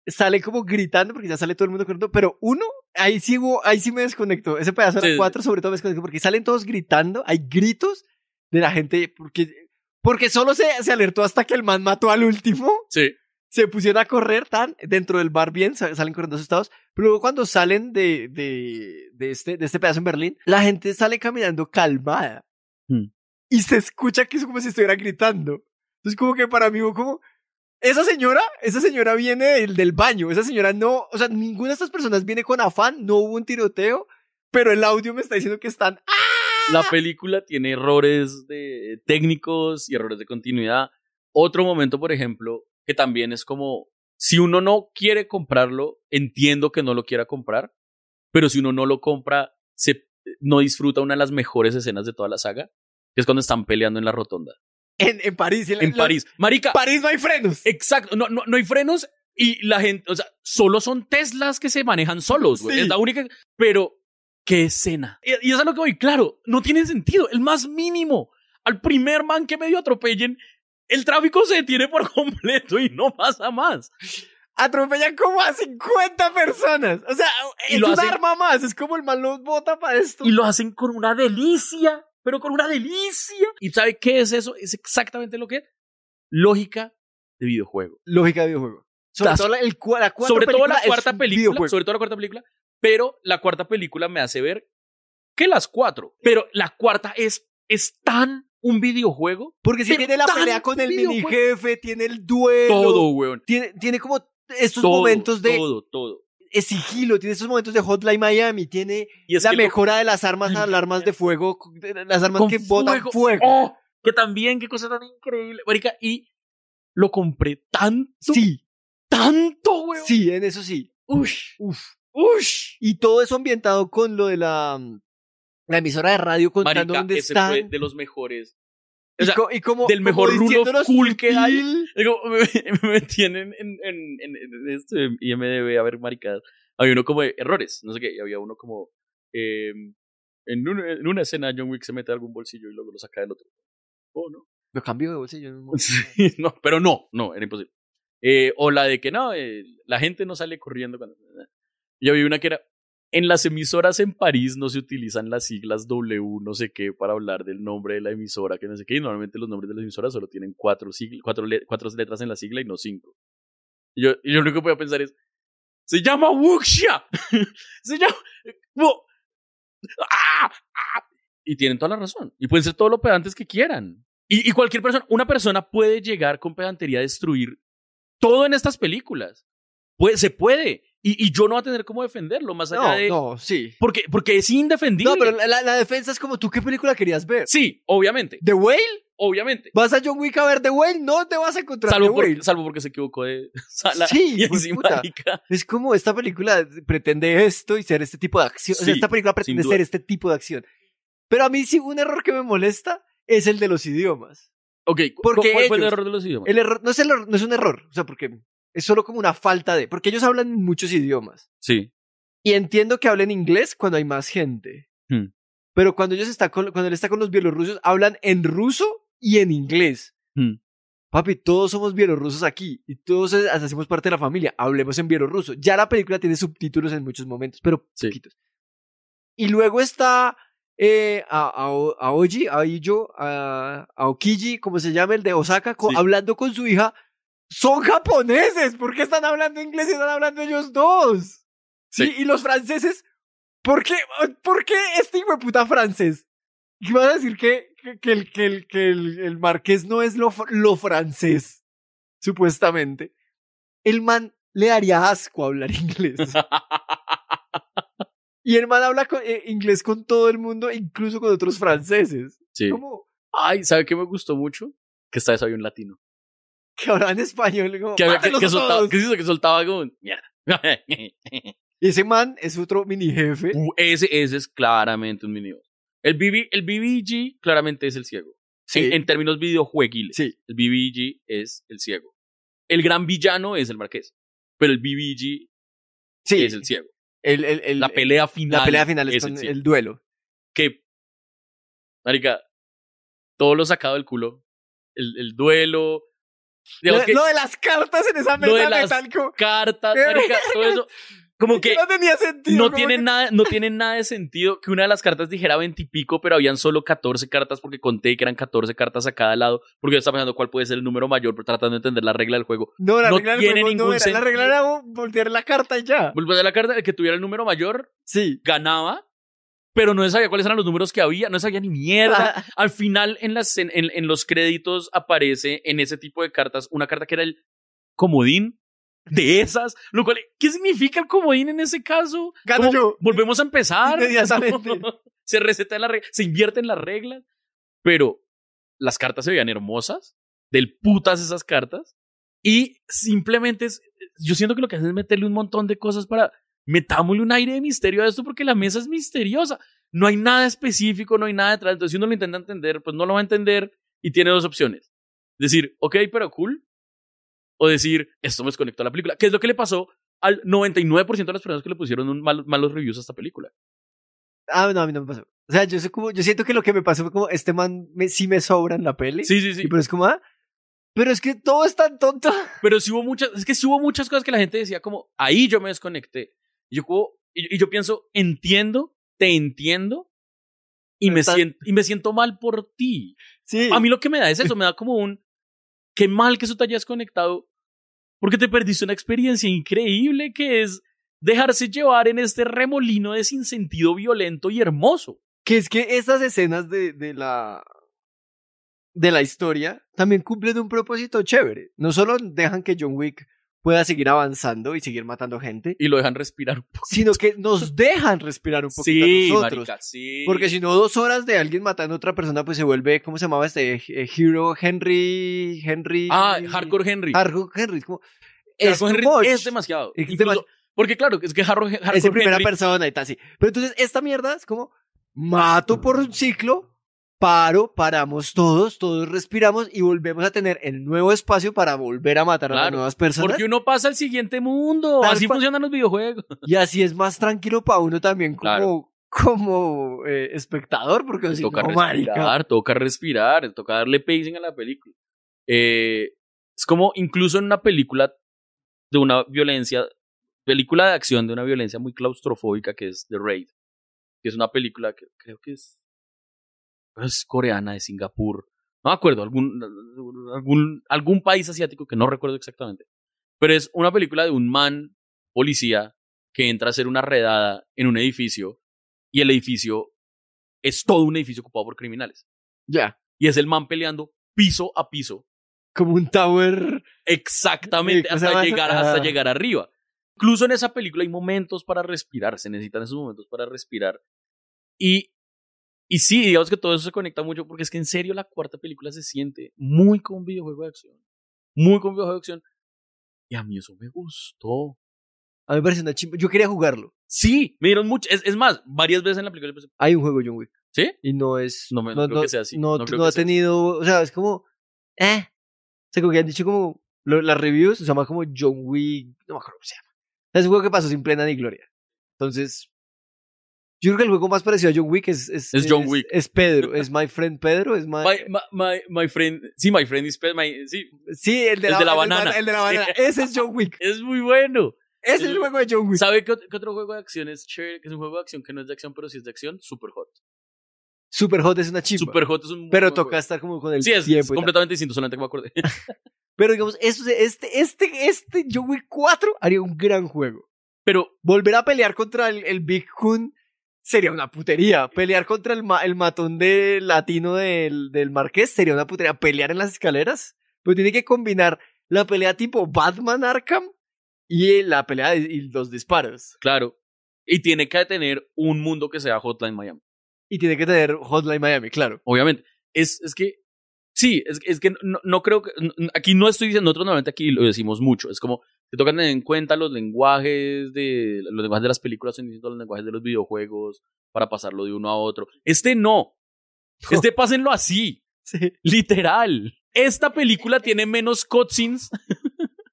sale como gritando porque ya sale todo el mundo corriendo, pero uno, ahí sí, hubo, ahí sí me desconecto. Ese pedazo de cuatro sobre todo me desconectó porque salen todos gritando, hay gritos de la gente porque, porque solo se, se alertó hasta que el man mató al último. Sí se pusieron a correr tan dentro del bar bien, salen corriendo estados pero luego cuando salen de, de, de, este, de este pedazo en Berlín, la gente sale caminando calmada hmm. y se escucha que es como si estuviera gritando. Entonces como que para mí como, esa señora, esa señora viene del, del baño, esa señora no, o sea, ninguna de estas personas viene con afán, no hubo un tiroteo, pero el audio me está diciendo que están... ¡ah! La película tiene errores de técnicos y errores de continuidad. Otro momento, por ejemplo, que también es como, si uno no quiere comprarlo, entiendo que no lo quiera comprar, pero si uno no lo compra, se, no disfruta una de las mejores escenas de toda la saga, que es cuando están peleando en la rotonda. En, en París. En, en París. Marica. París no hay frenos. Exacto. No, no, hay frenos y la gente, o sea, solo son Teslas que se manejan solos, güey. Es la única. Pero, qué escena. Y, y eso es lo que voy, claro, no tiene sentido. El más mínimo. Al primer man que medio atropellen, el tráfico se detiene por completo y no pasa más. Atropellan como a 50 personas. O sea, es un arma más. Es como el malo bota para esto. Y lo hacen con una delicia, pero con una delicia. ¿Y sabe qué es eso? Es exactamente lo que es. Lógica de videojuego. Lógica de videojuego. Sobre, todo, la, sobre la, cuarta película. Sobre todo la cuarta película. Pero la cuarta película me hace ver que las cuatro. Pero la cuarta es, es tan un videojuego. Porque si tiene la pelea con el mini jefe, tiene el duelo. Todo, weón. Tiene, tiene como estos momentos de. Todo, todo. Es sigilo, tiene esos momentos de Hotline Miami, tiene la mejora de las armas las armas de fuego, las armas que botan fuego. Oh, que también, qué cosa tan increíble. Marica, y lo compré tan Sí. Tanto, weón. Sí, en eso sí. Ush. Uf. Ush. Y todo eso ambientado con lo de la mm, la emisora de radio contando Marica, dónde ese está. Fue de los mejores. O sea, del mejor rulo cool que hay. me, me, tienen en, en, en, en este IMDB a ver maricadas. Había uno como de errores, no sé qué, había uno como em, en, en, una escena John Wick se mete algún bolsillo y luego lo saca del otro. Oh, no. Lo cambio de bolsillo. No, pero no, no, era imposible. Eh, o la de que no, eh, la gente no sale corriendo cuando... Yo vi una que era, en las emisoras en París no se utilizan las siglas W no sé qué para hablar del nombre de la emisora, que no sé qué. Y normalmente los nombres de las emisoras solo tienen cuatro, cuatro, letras en la sigla y no cinco. Y yo, y yo lo único que voy a pensar es, se llama Wuxia. se llama... Eh, ¡Ah! ¡Ah! Y tienen toda la razón. Y pueden ser todos los pedantes que quieran. Y, cualquier persona, una persona puede llegar con pedantería a destruir todo en estas películas. se puede. Y, yo no voy a tener cómo defenderlo, más allá de. No, sí. Porque, porque es indefendible. No, pero la, la, defensa es como tú, ¿qué película querías ver? Sí, obviamente. ¿The Whale? Obviamente. ¿Vas a John Wick a ver The Whale? No te vas a encontrar salvo The Salvo porque se equivocó de sala. Sí, es, es como esta película pretende esto y ser este tipo de acción. o sea, esta película pretende ser este tipo de acción. Pero a mí sí, un error que me molesta es el de los idiomas. Ok, porque ¿cuál fue el error de los idiomas? El error, no, es no es un error, o sea, porque es solo como una falta de, porque ellos hablan muchos idiomas. Sí. Y entiendo que hablen inglés cuando hay más gente. Hmm. Pero cuando ellos está con, cuando él está con los bielorrusos, hablan en ruso y en inglés. Hmm. Papi, todos somos bielorrusos aquí y todos hacemos parte de la familia. Hablemos en bielorruso. Ya la película tiene subtítulos en muchos momentos, pero poquitos. Y luego está eh, a, a, a Oji, a Ijo, a, a Okiji, como se llama el de Osaka, hablando con su hija son japoneses, ¿por qué están hablando inglés y están hablando ellos dos? Sí. ¿Y, los franceses, ¿por qué, ¿por qué este hijo de puta francés? ¿Qué vas a decir que, que, el, que, el, que el, marqués no es lo, lo francés, supuestamente? El man le haría asco hablar inglés. y el man habla eh, inglés con todo el mundo, incluso con otros franceses. Sí. Como, ay, ¿sabe qué me gustó mucho? Que esta vez había un latino que en español. Como, que, soltaba, que, soltaba y ese man es otro mini jefe. Uh, ese, ese es claramente un mini El, BBG claramente es el ciego. En, términos videojueguiles. Sí. El BBG es el ciego. El gran villano es el marqués. Pero el BBG sí. es el ciego. El, la pelea final. La pelea final es, el, duelo. Que, marica, todo lo sacado del culo. El, duelo, lo, de las cartas en esa mesa de las cartas, eso. Como que no tenía sentido. No tiene, nada, no tiene nada de sentido que una de las cartas dijera veintipico, pero habían solo 14 cartas porque conté que eran 14 cartas a cada lado. Porque yo estaba pensando cuál puede ser el número mayor, pero tratando de entender la regla del juego. No, la regla tiene no era. La regla era voltear la carta y ya. Voltear la carta, el que tuviera el número mayor, sí. ganaba pero no sabía cuáles eran los números que había, no sabía ni mierda. Al final, en, las, en, los créditos aparece en ese tipo de cartas una carta que era el comodín de esas, lo cual, ¿qué significa el comodín en ese caso? Volvemos a empezar. se en la regla, se invierte en las reglas, pero las cartas se veían hermosas, del putas esas cartas, y simplemente es, yo siento que lo que hacen es meterle un montón de cosas para metámosle un aire de misterio a esto porque la mesa es misteriosa. No hay nada específico, no hay nada detrás. Entonces, si uno lo intenta entender, pues no lo va a entender y tiene dos opciones. Decir, ok, pero cool. O decir, esto me desconectó a la película. ¿Qué es lo que le pasó al 99% de las personas que le pusieron malos reviews a esta película? Ah, no, a mí no me pasó. O sea, yo, yo siento que lo que me pasó fue como, este man me, sí me sobra en la peli. Sí, sí, sí. pero pues es como, ah, pero es que todo es tan tonto. Pero sí hubo muchas, es que hubo muchas cosas que la gente decía como, ahí yo me desconecté. Y yo, yo pienso, entiendo, te entiendo, y me, siento, y me siento mal por ti. Sí. A mí lo que me da es eso, me da como un, qué mal que eso te hayas conectado, porque te perdiste una experiencia increíble que es dejarse llevar en este remolino de sinsentido violento y hermoso. Que es que esas escenas de, de la de la historia también cumplen un propósito chévere. No solo dejan que John Wick pueda seguir avanzando y seguir matando gente. Y lo dejan respirar un poco. Sino que nos dejan respirar un poquito a nosotros. sí. Porque si no, dos horas de alguien matando a otra persona, pues se vuelve, ¿cómo se llamaba este? Eh, eh, Hero Henry. Henry. Ah, Hardcore Henry. Hardcore Henry. es, demasiado. Porque claro, es que Hardcore Henry. Es en primera persona y tal, sí. Pero entonces, esta mierda es como. Mato por un ciclo, paro, paramos todos, todos respiramos y volvemos a tener el nuevo espacio para volver a matar a las nuevas personas. Porque uno pasa al siguiente mundo, así funcionan los videojuegos. Y así es más tranquilo para uno también como, como eh, espectador, porque tocar toca respirar, toca respirar, toca darle pacing a la película. Eh, es como incluso en una película de una violencia, película de acción de una violencia muy claustrofóbica que es The Raid, que es una película que creo que es es coreana, de Singapur, no me acuerdo, algún, algún, algún país asiático que no recuerdo exactamente. Pero es una película de un man policía que entra a hacer una redada en un edificio y el edificio es todo un edificio ocupado por criminales. Ya. Y es el man peleando piso a piso. Como un tower. Exactamente, hasta llegar, hasta ah. llegar arriba. Incluso en esa película hay momentos para respirar, se necesitan esos momentos para respirar. Y y sí, digamos que todo eso se conecta mucho porque es que en serio la cuarta película se siente muy con videojuego de acción. Muy con videojuego de acción. Y a mí eso me gustó. A mí me parece una chimpa. Yo quería jugarlo. Sí, me dieron mucho. Es, más, varias veces en la película. Hay un juego John Wick. ¿Sí? Y no es. No, me, creo que sea así. No, ha tenido. O sea, es como. Eh. O sea, como han dicho como. las reviews, o sea, más como John Wick. No me acuerdo cómo se llama. Es un juego que pasó sin plena ni gloria. Entonces, yo creo que el juego más parecido a John Wick es, es, es Wick. Es Pedro, es My Friend Pedro, es my... My, my, friend, sí, My Friend is Pedro, sí. sí. el de, la, banana. El, de la banana, ese es John Wick. Es muy bueno. Ese es el juego de John Wick. ¿Sabe qué, otro juego de acción es chévere? Que es un juego de acción que no es de acción, pero sí es de acción, Super Hot. Super Hot es una chica. Super Hot es un. Pero toca estar como con el sí, es, Es completamente distinto, solamente que me acordé. pero digamos, este, este, este John Wick 4 haría un gran juego. Pero volver a pelear contra el, el Big Kun sería una putería. Pelear contra el, el matón de latino del, del Marqués sería una putería. Pelear en las escaleras. Pero pues tiene que combinar la pelea tipo Batman Arkham y la pelea de, y los disparos. Claro. Y tiene que tener un mundo que sea Hotline Miami. Y tiene que tener Hotline Miami, claro. Obviamente. Es, es que. Sí, es, es que no, creo que. aquí no estoy diciendo, otro normalmente aquí lo decimos mucho. Es como, se tocan en cuenta los lenguajes de los lenguajes de las películas, son diciendo los lenguajes de los videojuegos para pasarlo de uno a otro. Este no. Este pásenlo así. Literal. Esta película tiene menos cutscenes.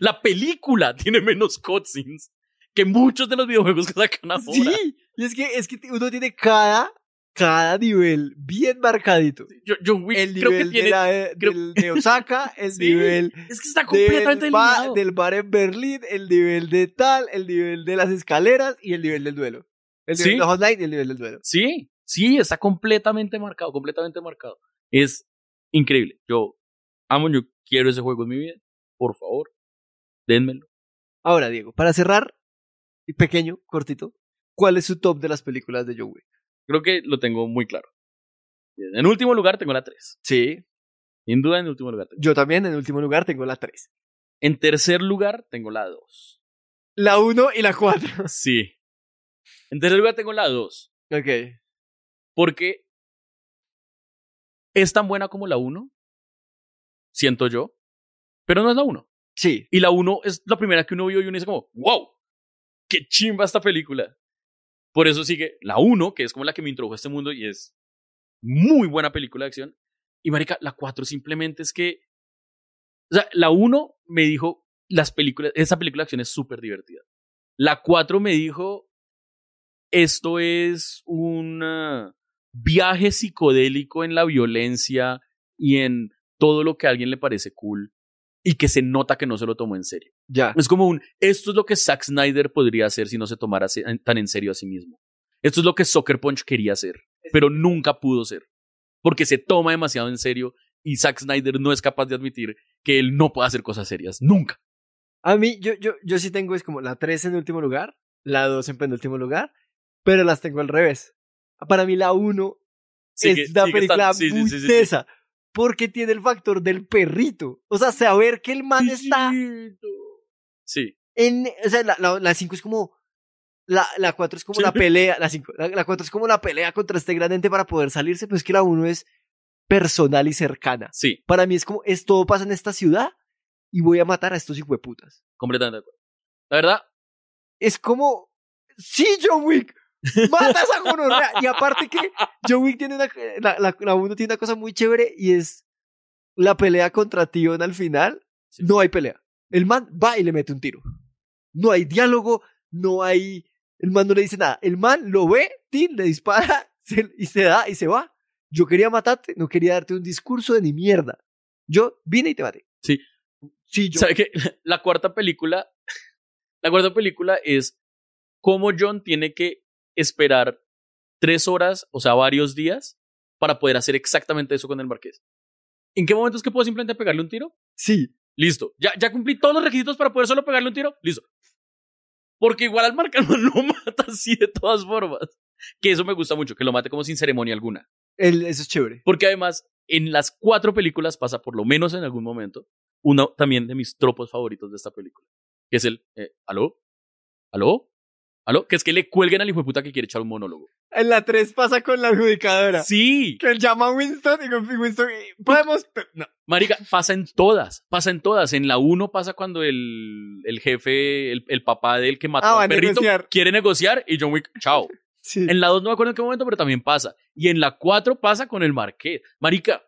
La película tiene menos cutscenes que muchos de los videojuegos que sacan ahora. Sí, y es que, es que uno tiene cada cada nivel bien marcadito. Yo, yo el creo que de, de Osaka, el nivel está completamente del, del, bar en Berlín, el nivel de tal, el nivel de las escaleras y el nivel del duelo. El nivel ¿Sí? de hotline y el nivel del duelo. Sí, sí, está completamente marcado, completamente marcado. Es increíble. Yo amo, yo quiero ese juego en mi vida. Por favor, dénmelo. Ahora, Diego, para cerrar, pequeño, cortito, ¿cuál es su top de las películas de Joe Wick? Creo que lo tengo muy claro. En último lugar tengo la 3. Sí. Sin duda en último lugar. Tengo. Yo también en último lugar tengo la 3. En tercer lugar tengo la 2. La 1 y la 4. Sí. En tercer lugar tengo la 2. Ok. Porque es tan buena como la 1, siento yo, pero no es la 1. Sí. Y la 1 es la primera que uno vio y uno dice como, wow, qué chimba esta película. Por eso sigue la 1, que es como la que me introdujo a este mundo y es muy buena película de acción. Y marica, la 4 simplemente es que... O sea, la 1 me dijo, las películas, esa película de acción es súper divertida. La 4 me dijo, esto es un ah, viaje psicodélico en la violencia y en todo lo que a alguien le parece cool y que se nota que no se lo tomó en serio. Ya. Es como un, esto es lo que Zack Snyder podría hacer si no se tomara tan en serio a sí mismo. Esto es lo que Soccer Punch quería hacer, pero nunca pudo ser. Porque se toma demasiado en serio y Zack Snyder no es capaz de admitir que él no puede hacer cosas serias. Nunca. A mí, yo, yo, yo sí tengo, es como la 3 en último lugar, la 2 en penúltimo lugar, pero las tengo al revés. Para mí, la 1 es la porque tiene el factor del perrito. O sea, saber que el man está Sí. En, o sea, la, la, cinco es como. La, la cuatro es como la pelea. La, cinco, la, es como la pelea contra este gran ente para poder salirse, pero es que la uno es personal y cercana. Sí. Para mí es como, esto todo pasa en esta ciudad y voy a matar a estos putas Completamente de acuerdo. La verdad. Es como, sí, John Wick, matas a Gonorrea. y aparte que John Wick tiene una, la, la, uno tiene una cosa muy chévere y es la pelea contra Tion al final. No hay pelea. El man va y le mete un tiro. No hay diálogo, no hay. El man no le dice nada. El man lo ve, le dispara y se da y se va. Yo quería matarte, no quería darte un discurso de ni mierda. Yo vine y te maté. Sí. Sí, yo. ¿Sabe qué? La cuarta película. La cuarta película es cómo John tiene que esperar tres horas, o sea, varios días, para poder hacer exactamente eso con el marqués. ¿En qué momento es que puedo simplemente pegarle un tiro? Sí. Listo. Ya, ya cumplí todos los requisitos para poder solo pegarle un tiro. Listo. Porque igual al marcarlo lo mata así de todas formas. Que eso me gusta mucho, que lo mate como sin ceremonia alguna. El, eso es chévere. Porque además, en las cuatro películas pasa, por lo menos en algún momento, uno también de mis tropos favoritos de esta película. Que es el, eh, ¿aló? ¿Aló? ¿Aló? Que es que le cuelguen al hijo de puta que quiere echar un monólogo. En la 3 pasa con la adjudicadora. Sí. Que él llama a Winston y con Winston eh, podemos... No. Marica, pasa en todas, pasa en todas. En la 1 pasa cuando el, el jefe, el, papá papá del que mató ah, a al perrito quiere negociar y John Wick, chao. Sí. En la 2 no me acuerdo en qué momento, pero también pasa. Y en la 4 pasa con el marqués. Marica,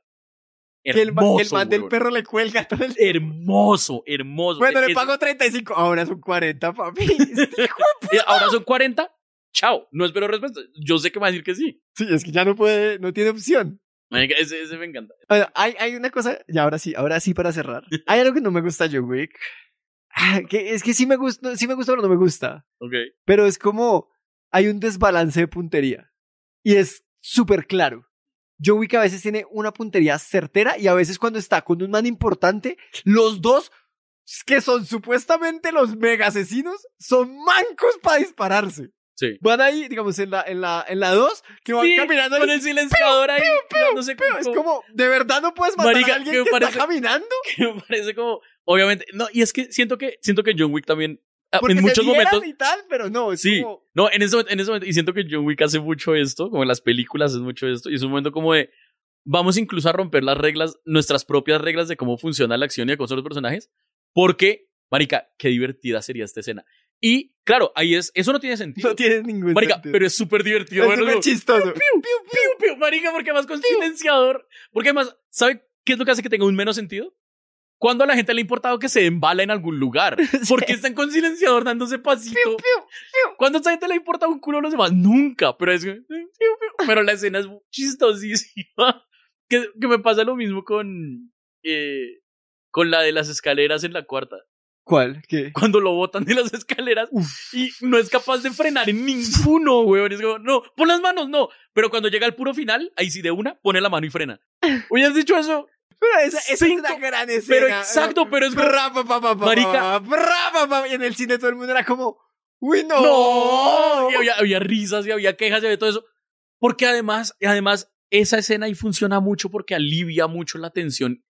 el, man del perro le cuelga todo el... Hermoso, hermoso. Bueno, le pago 35, ahora son 40, papi. Este eh, ahora son 40, chao, no espero respuesta. Yo sé que va a decir que sí. Sí, es que ya no puede, no tiene opción. Ese, me encanta. hay, una cosa, y ahora sí, ahora sí para cerrar. Hay algo que no me gusta John Wick. Ah, que es que sí me gusta, sí me gusta, pero no me gusta. Ok. Pero es como, hay un desbalance de puntería. Y es súper claro. John Wick a veces tiene una puntería certera y a veces cuando está con un man importante, los dos que son supuestamente los mega asesinos son mancos para dispararse. Sí. Van ahí, digamos, en la, en la, en la 2, que van caminando con el silenciador ahí. no Es como, de verdad no puedes matar a alguien que, caminando. Que me parece como, obviamente. No, y es que siento que, siento que John Wick también Ah, en muchos momentos. Y tal, pero no, sí. No, en ese, momento, en ese y siento que John Wick hace mucho esto, como en las películas es mucho esto, y es un momento como de. Vamos incluso a romper las reglas, nuestras propias reglas de cómo funciona la acción y de cómo son los personajes, porque, Marica, qué divertida sería esta escena. Y claro, ahí es, eso no tiene sentido. No tiene ningún marica, pero es súper divertido. Es súper chistoso. Piu, piu, piu, marica, porque además con silenciador. Porque además, ¿sabe qué es lo que hace que tenga un menos sentido? ¿Cuándo a la gente le ha importado que se embala en algún lugar? ¿Por qué están con silenciador dándose pasito? ¿Cuándo a esa gente le importa un culo a los demás? Nunca, pero es... Pero la escena es chistosísima. Que, que me pasa lo mismo con... Eh, con la de las escaleras en la cuarta. ¿Cuál? ¿Qué? Cuando lo botan de las escaleras y no es capaz de frenar en ninguno, weón. Es como, no, pon las manos, no. Pero cuando llega al puro final, ahí sí de una, pone la mano y frena. has dicho eso? esa, es una gran escena. Pero exacto, pero es como... Marica. Y en el cine todo el mundo era como... ¡Uy, no! Y había, risas y había quejas y había todo eso. Porque además, además, esa escena ahí funciona mucho porque alivia mucho la tensión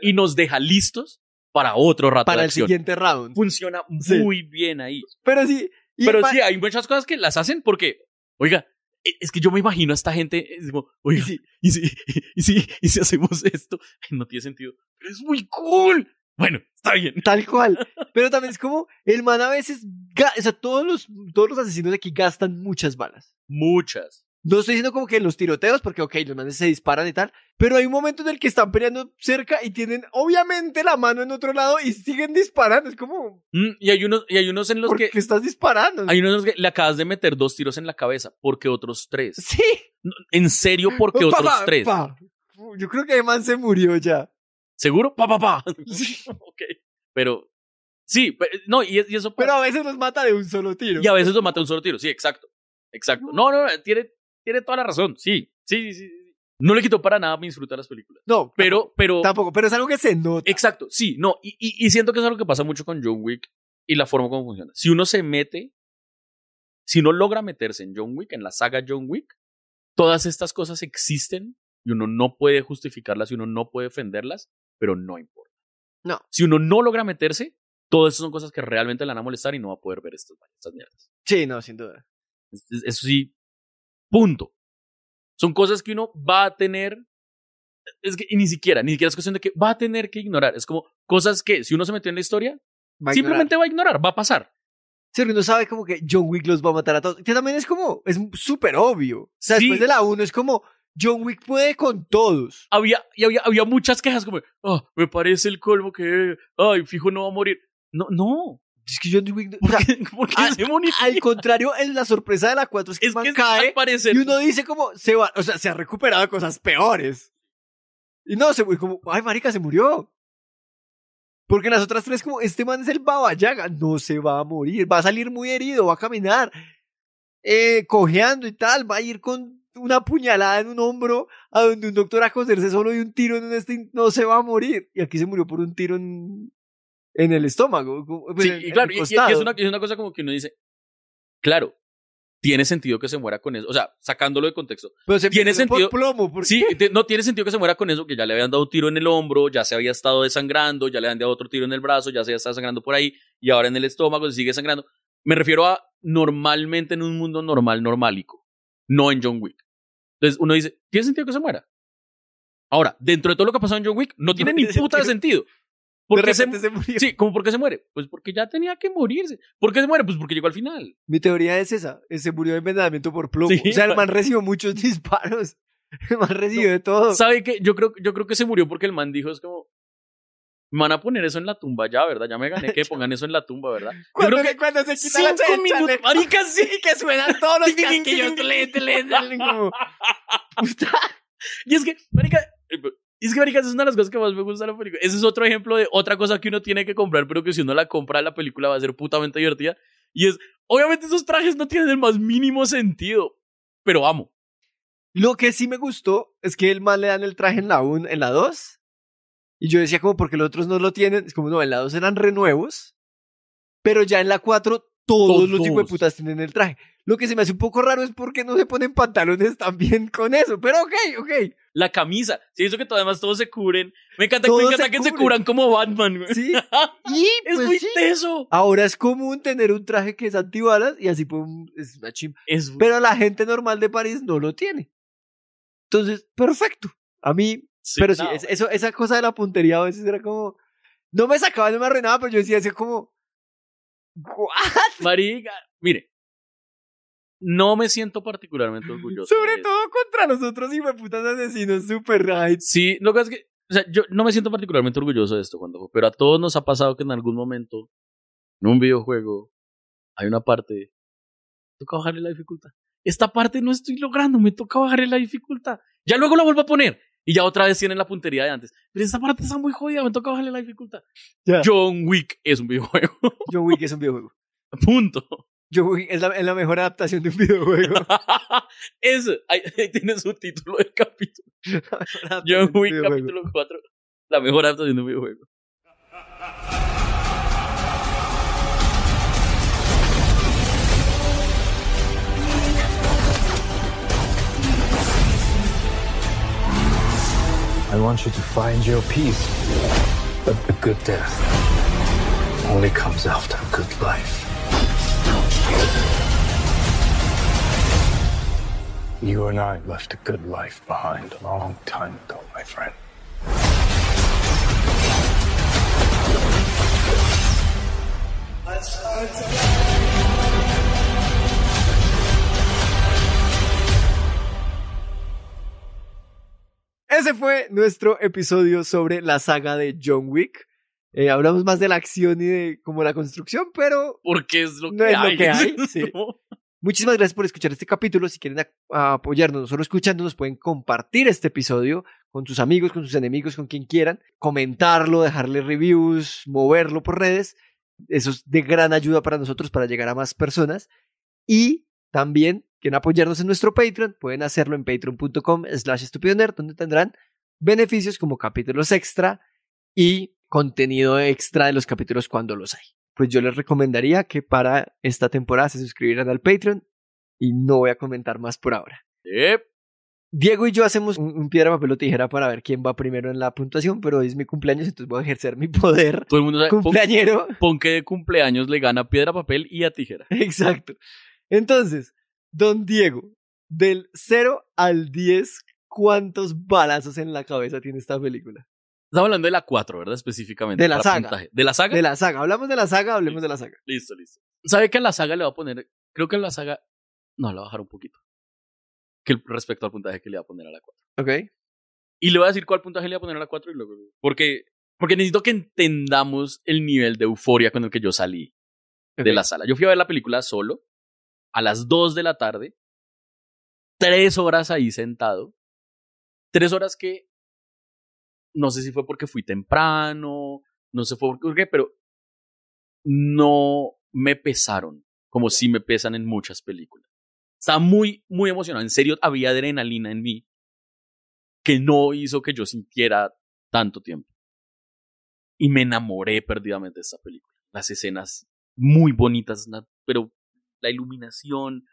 y nos deja listos para otro rato Para el siguiente round. Funciona muy bien ahí. Pero sí... pero sí, hay muchas cosas que las hacen porque... Oiga, e, es que yo me imagino a esta gente, como, oye, ¿Y si, y, si, y, si, y si hacemos esto, no tiene sentido, pero es muy cool. Bueno, está bien. Tal cual. Pero también es como, el man a veces, o sea, todos los, todos los asesinos de aquí gastan muchas balas. Muchas. No estoy diciendo como que los tiroteos, porque ok, los manes se disparan y tal, pero hay un momento en el que están peleando cerca y tienen obviamente la mano en otro lado y siguen disparando. Es como. Mm, y hay unos, y hay unos en los ¿Por que. estás disparando. Hay unos en los que le acabas de meter dos tiros en la cabeza, porque otros tres. Sí. en serio, porque otros tres. Yo creo que man se murió ya. ¿Seguro? Pa, pa, pa. Sí. ok. Pero. Sí, pero, no, y, eso. Pero a veces los mata de un solo tiro. Y a veces los mata de un solo tiro, sí, exacto. Exacto. no, no, tiene tiene toda la razón. Sí, sí, sí. No le quito para nada mi disfrutar las películas. No, pero, tampoco, pero. Tampoco, pero es algo que se nota. Exacto, sí, no. Y, y, siento que es algo que pasa mucho con John Wick y la forma como funciona. Si uno se mete, si uno logra meterse en John Wick, en la saga John Wick, todas estas cosas existen y uno no puede justificarlas y uno no puede defenderlas, pero no importa. No. Si uno no logra meterse, todas esas son cosas que realmente le van a molestar y no va a poder ver estas mierdas. Sí, no, sin duda. Eso sí, Punto. Son cosas que uno va a tener, es que, y ni siquiera, ni siquiera es cuestión de que va a tener que ignorar. Es como cosas que si uno se metió en la historia, simplemente va a ignorar, va a pasar. Sí, uno sabe como que John Wick los va a matar a todos. Que también es como, es súper obvio. O sea, después de la 1 es como, John Wick puede con todos. Había, y había, había muchas quejas como, ah, me parece el colmo que, ay, fijo, no va a morir. No, no. Es que John al, contrario, es la sorpresa de la 4 es que, cae. y uno dice como, se o sea, se ha recuperado cosas peores. Y no, se como, ay, marica, se murió. Porque en las otras tres, como, este man es el Baba Yaga. No se va a morir, va a salir muy herido, va a caminar, eh, cojeando y tal, va a ir con una puñalada en un hombro a donde un doctor a coserse solo y un tiro en un este no se va a morir. Y aquí se murió por un tiro en en el estómago. y es, una, cosa como que uno dice, claro, tiene sentido que se muera con eso, o sea, sacándolo de contexto. Pero tiene sentido, plomo, sí, no tiene sentido que se muera con eso, que ya le habían dado un tiro en el hombro, ya se había estado desangrando, ya le habían dado otro tiro en el brazo, ya se había estado sangrando por ahí, y ahora en el estómago se sigue sangrando. Me refiero a normalmente en un mundo normal, normálico no en John Wick. Entonces uno dice, ¿tiene sentido que se muera? Ahora, dentro de todo lo que ha pasado en John Wick, no tiene ni puta de sentido se, murió. Sí, como qué se muere. Pues porque ya tenía que morirse. ¿Por qué se muere? Pues porque llegó al final. Mi teoría es esa. Eh, se murió de envenenamiento por plomo. o sea, el man recibió muchos disparos. El man recibió de todo. ¿Sabe qué? Yo creo, yo creo que se murió porque el man dijo, es como, me van a poner eso en la tumba ya, ¿verdad? Ya me gané que pongan eso en la tumba, ¿verdad? Cuando, se quita la minutos, marica, sí, que suenan todos los y es que, marica, eh, y es que, es una de las cosas que más me gusta de la película. Ese es otro ejemplo de otra cosa que uno tiene que comprar, pero que si uno la compra, la película va a ser putamente divertida. Y es, obviamente esos trajes no tienen el más mínimo sentido, pero amo. Lo que sí me gustó es que el más le dan el traje en la 1, en la 2. Y yo decía como, porque los otros no lo tienen. Es como, no, en la 2 eran renuevos. Pero ya en la 4 todos, los tipos de putas tienen el traje. Lo que se me hace un poco raro es por qué no se ponen pantalones también con eso, pero ok, ok. La camisa, sí, eso que además todos se cubren. Me encanta, que se cubran como Batman. Güey. Sí, es pues muy teso. Ahora es común tener un traje que es antibalas y así pues. es una Pero la gente normal de París no lo tiene. Entonces, perfecto. A mí, pero sí, eso, esa cosa de la puntería a veces era como, no me sacaba, no me arruinaba, pero yo decía, así como, ¿what? Marica, mire, no me siento particularmente orgulloso. Sobre todo contra nosotros, y de asesinos, super right. Sí, lo que es que, o sea, yo no me siento particularmente orgulloso de esto, cuando, pero a todos nos ha pasado que en algún momento, en un videojuego, hay una parte, toca bajarle la dificultad. Esta parte no estoy logrando, me toca bajarle la dificultad. Ya luego la vuelvo a poner. Y ya otra vez tienen la puntería de antes. Pero esta parte está muy jodida, me toca bajarle la dificultad. John Wick es un videojuego. John Wick es un videojuego. Punto. Yo es la, mejor adaptación de un videojuego. Eso, ahí, tiene su título del capítulo. Yo capítulo 4, la mejor adaptación de un videojuego. I want you to find your peace. But a good death only comes after a good life. You and I left a good life behind a long time ago, my friend. Ese fue nuestro episodio sobre la saga de John Wick. Eh, hablamos más de la acción y de como la construcción, pero... Porque es lo no que es Lo que hay Muchísimas gracias por escuchar este capítulo. Si quieren apoyarnos, solo escuchándonos, pueden compartir este episodio con sus amigos, con sus enemigos, con quien quieran, comentarlo, dejarle reviews, moverlo por redes. Eso es de gran ayuda para nosotros para llegar a más personas. Y también quieren apoyarnos en nuestro Patreon, pueden hacerlo en patreon.com slash donde tendrán beneficios como capítulos extra y contenido extra de los capítulos cuando los hay. Pues yo les recomendaría que para esta temporada se suscribieran al Patreon y no voy a comentar más por ahora. Diego y yo hacemos un, piedra, papel o tijera para ver quién va primero en la puntuación, pero hoy es mi cumpleaños, entonces voy a ejercer mi poder. Todo el mundo sabe, cumpleañero. Pon, que de cumpleaños le gana piedra, papel y a tijera. Exacto. Entonces, don Diego, del 0 al 10, ¿cuántos balazos en la cabeza tiene esta película? Estamos hablando de la 4, ¿verdad? Específicamente. De la saga. ¿De la saga? De la saga. Hablamos de la saga, hablemos de la saga. Listo, listo. ¿Sabe que a la saga le va a poner? Creo que a la saga. No, la va a bajar un poquito. respecto al puntaje que le va a poner a la 4. Ok. Y le voy a decir cuál puntaje le va a poner a la 4 y luego. Porque, porque necesito que entendamos el nivel de euforia con el que yo salí de la sala. Yo fui a ver la película solo a las 2 de la tarde. Tres horas ahí sentado. Tres horas que no sé si fue porque fui temprano, no sé por qué, pero no me pesaron como si me pesan en muchas películas. Estaba muy, muy emocionado. En serio, había adrenalina en mí que no hizo que yo sintiera tanto tiempo. Y me enamoré perdidamente de esta película. Las escenas muy bonitas, pero la iluminación.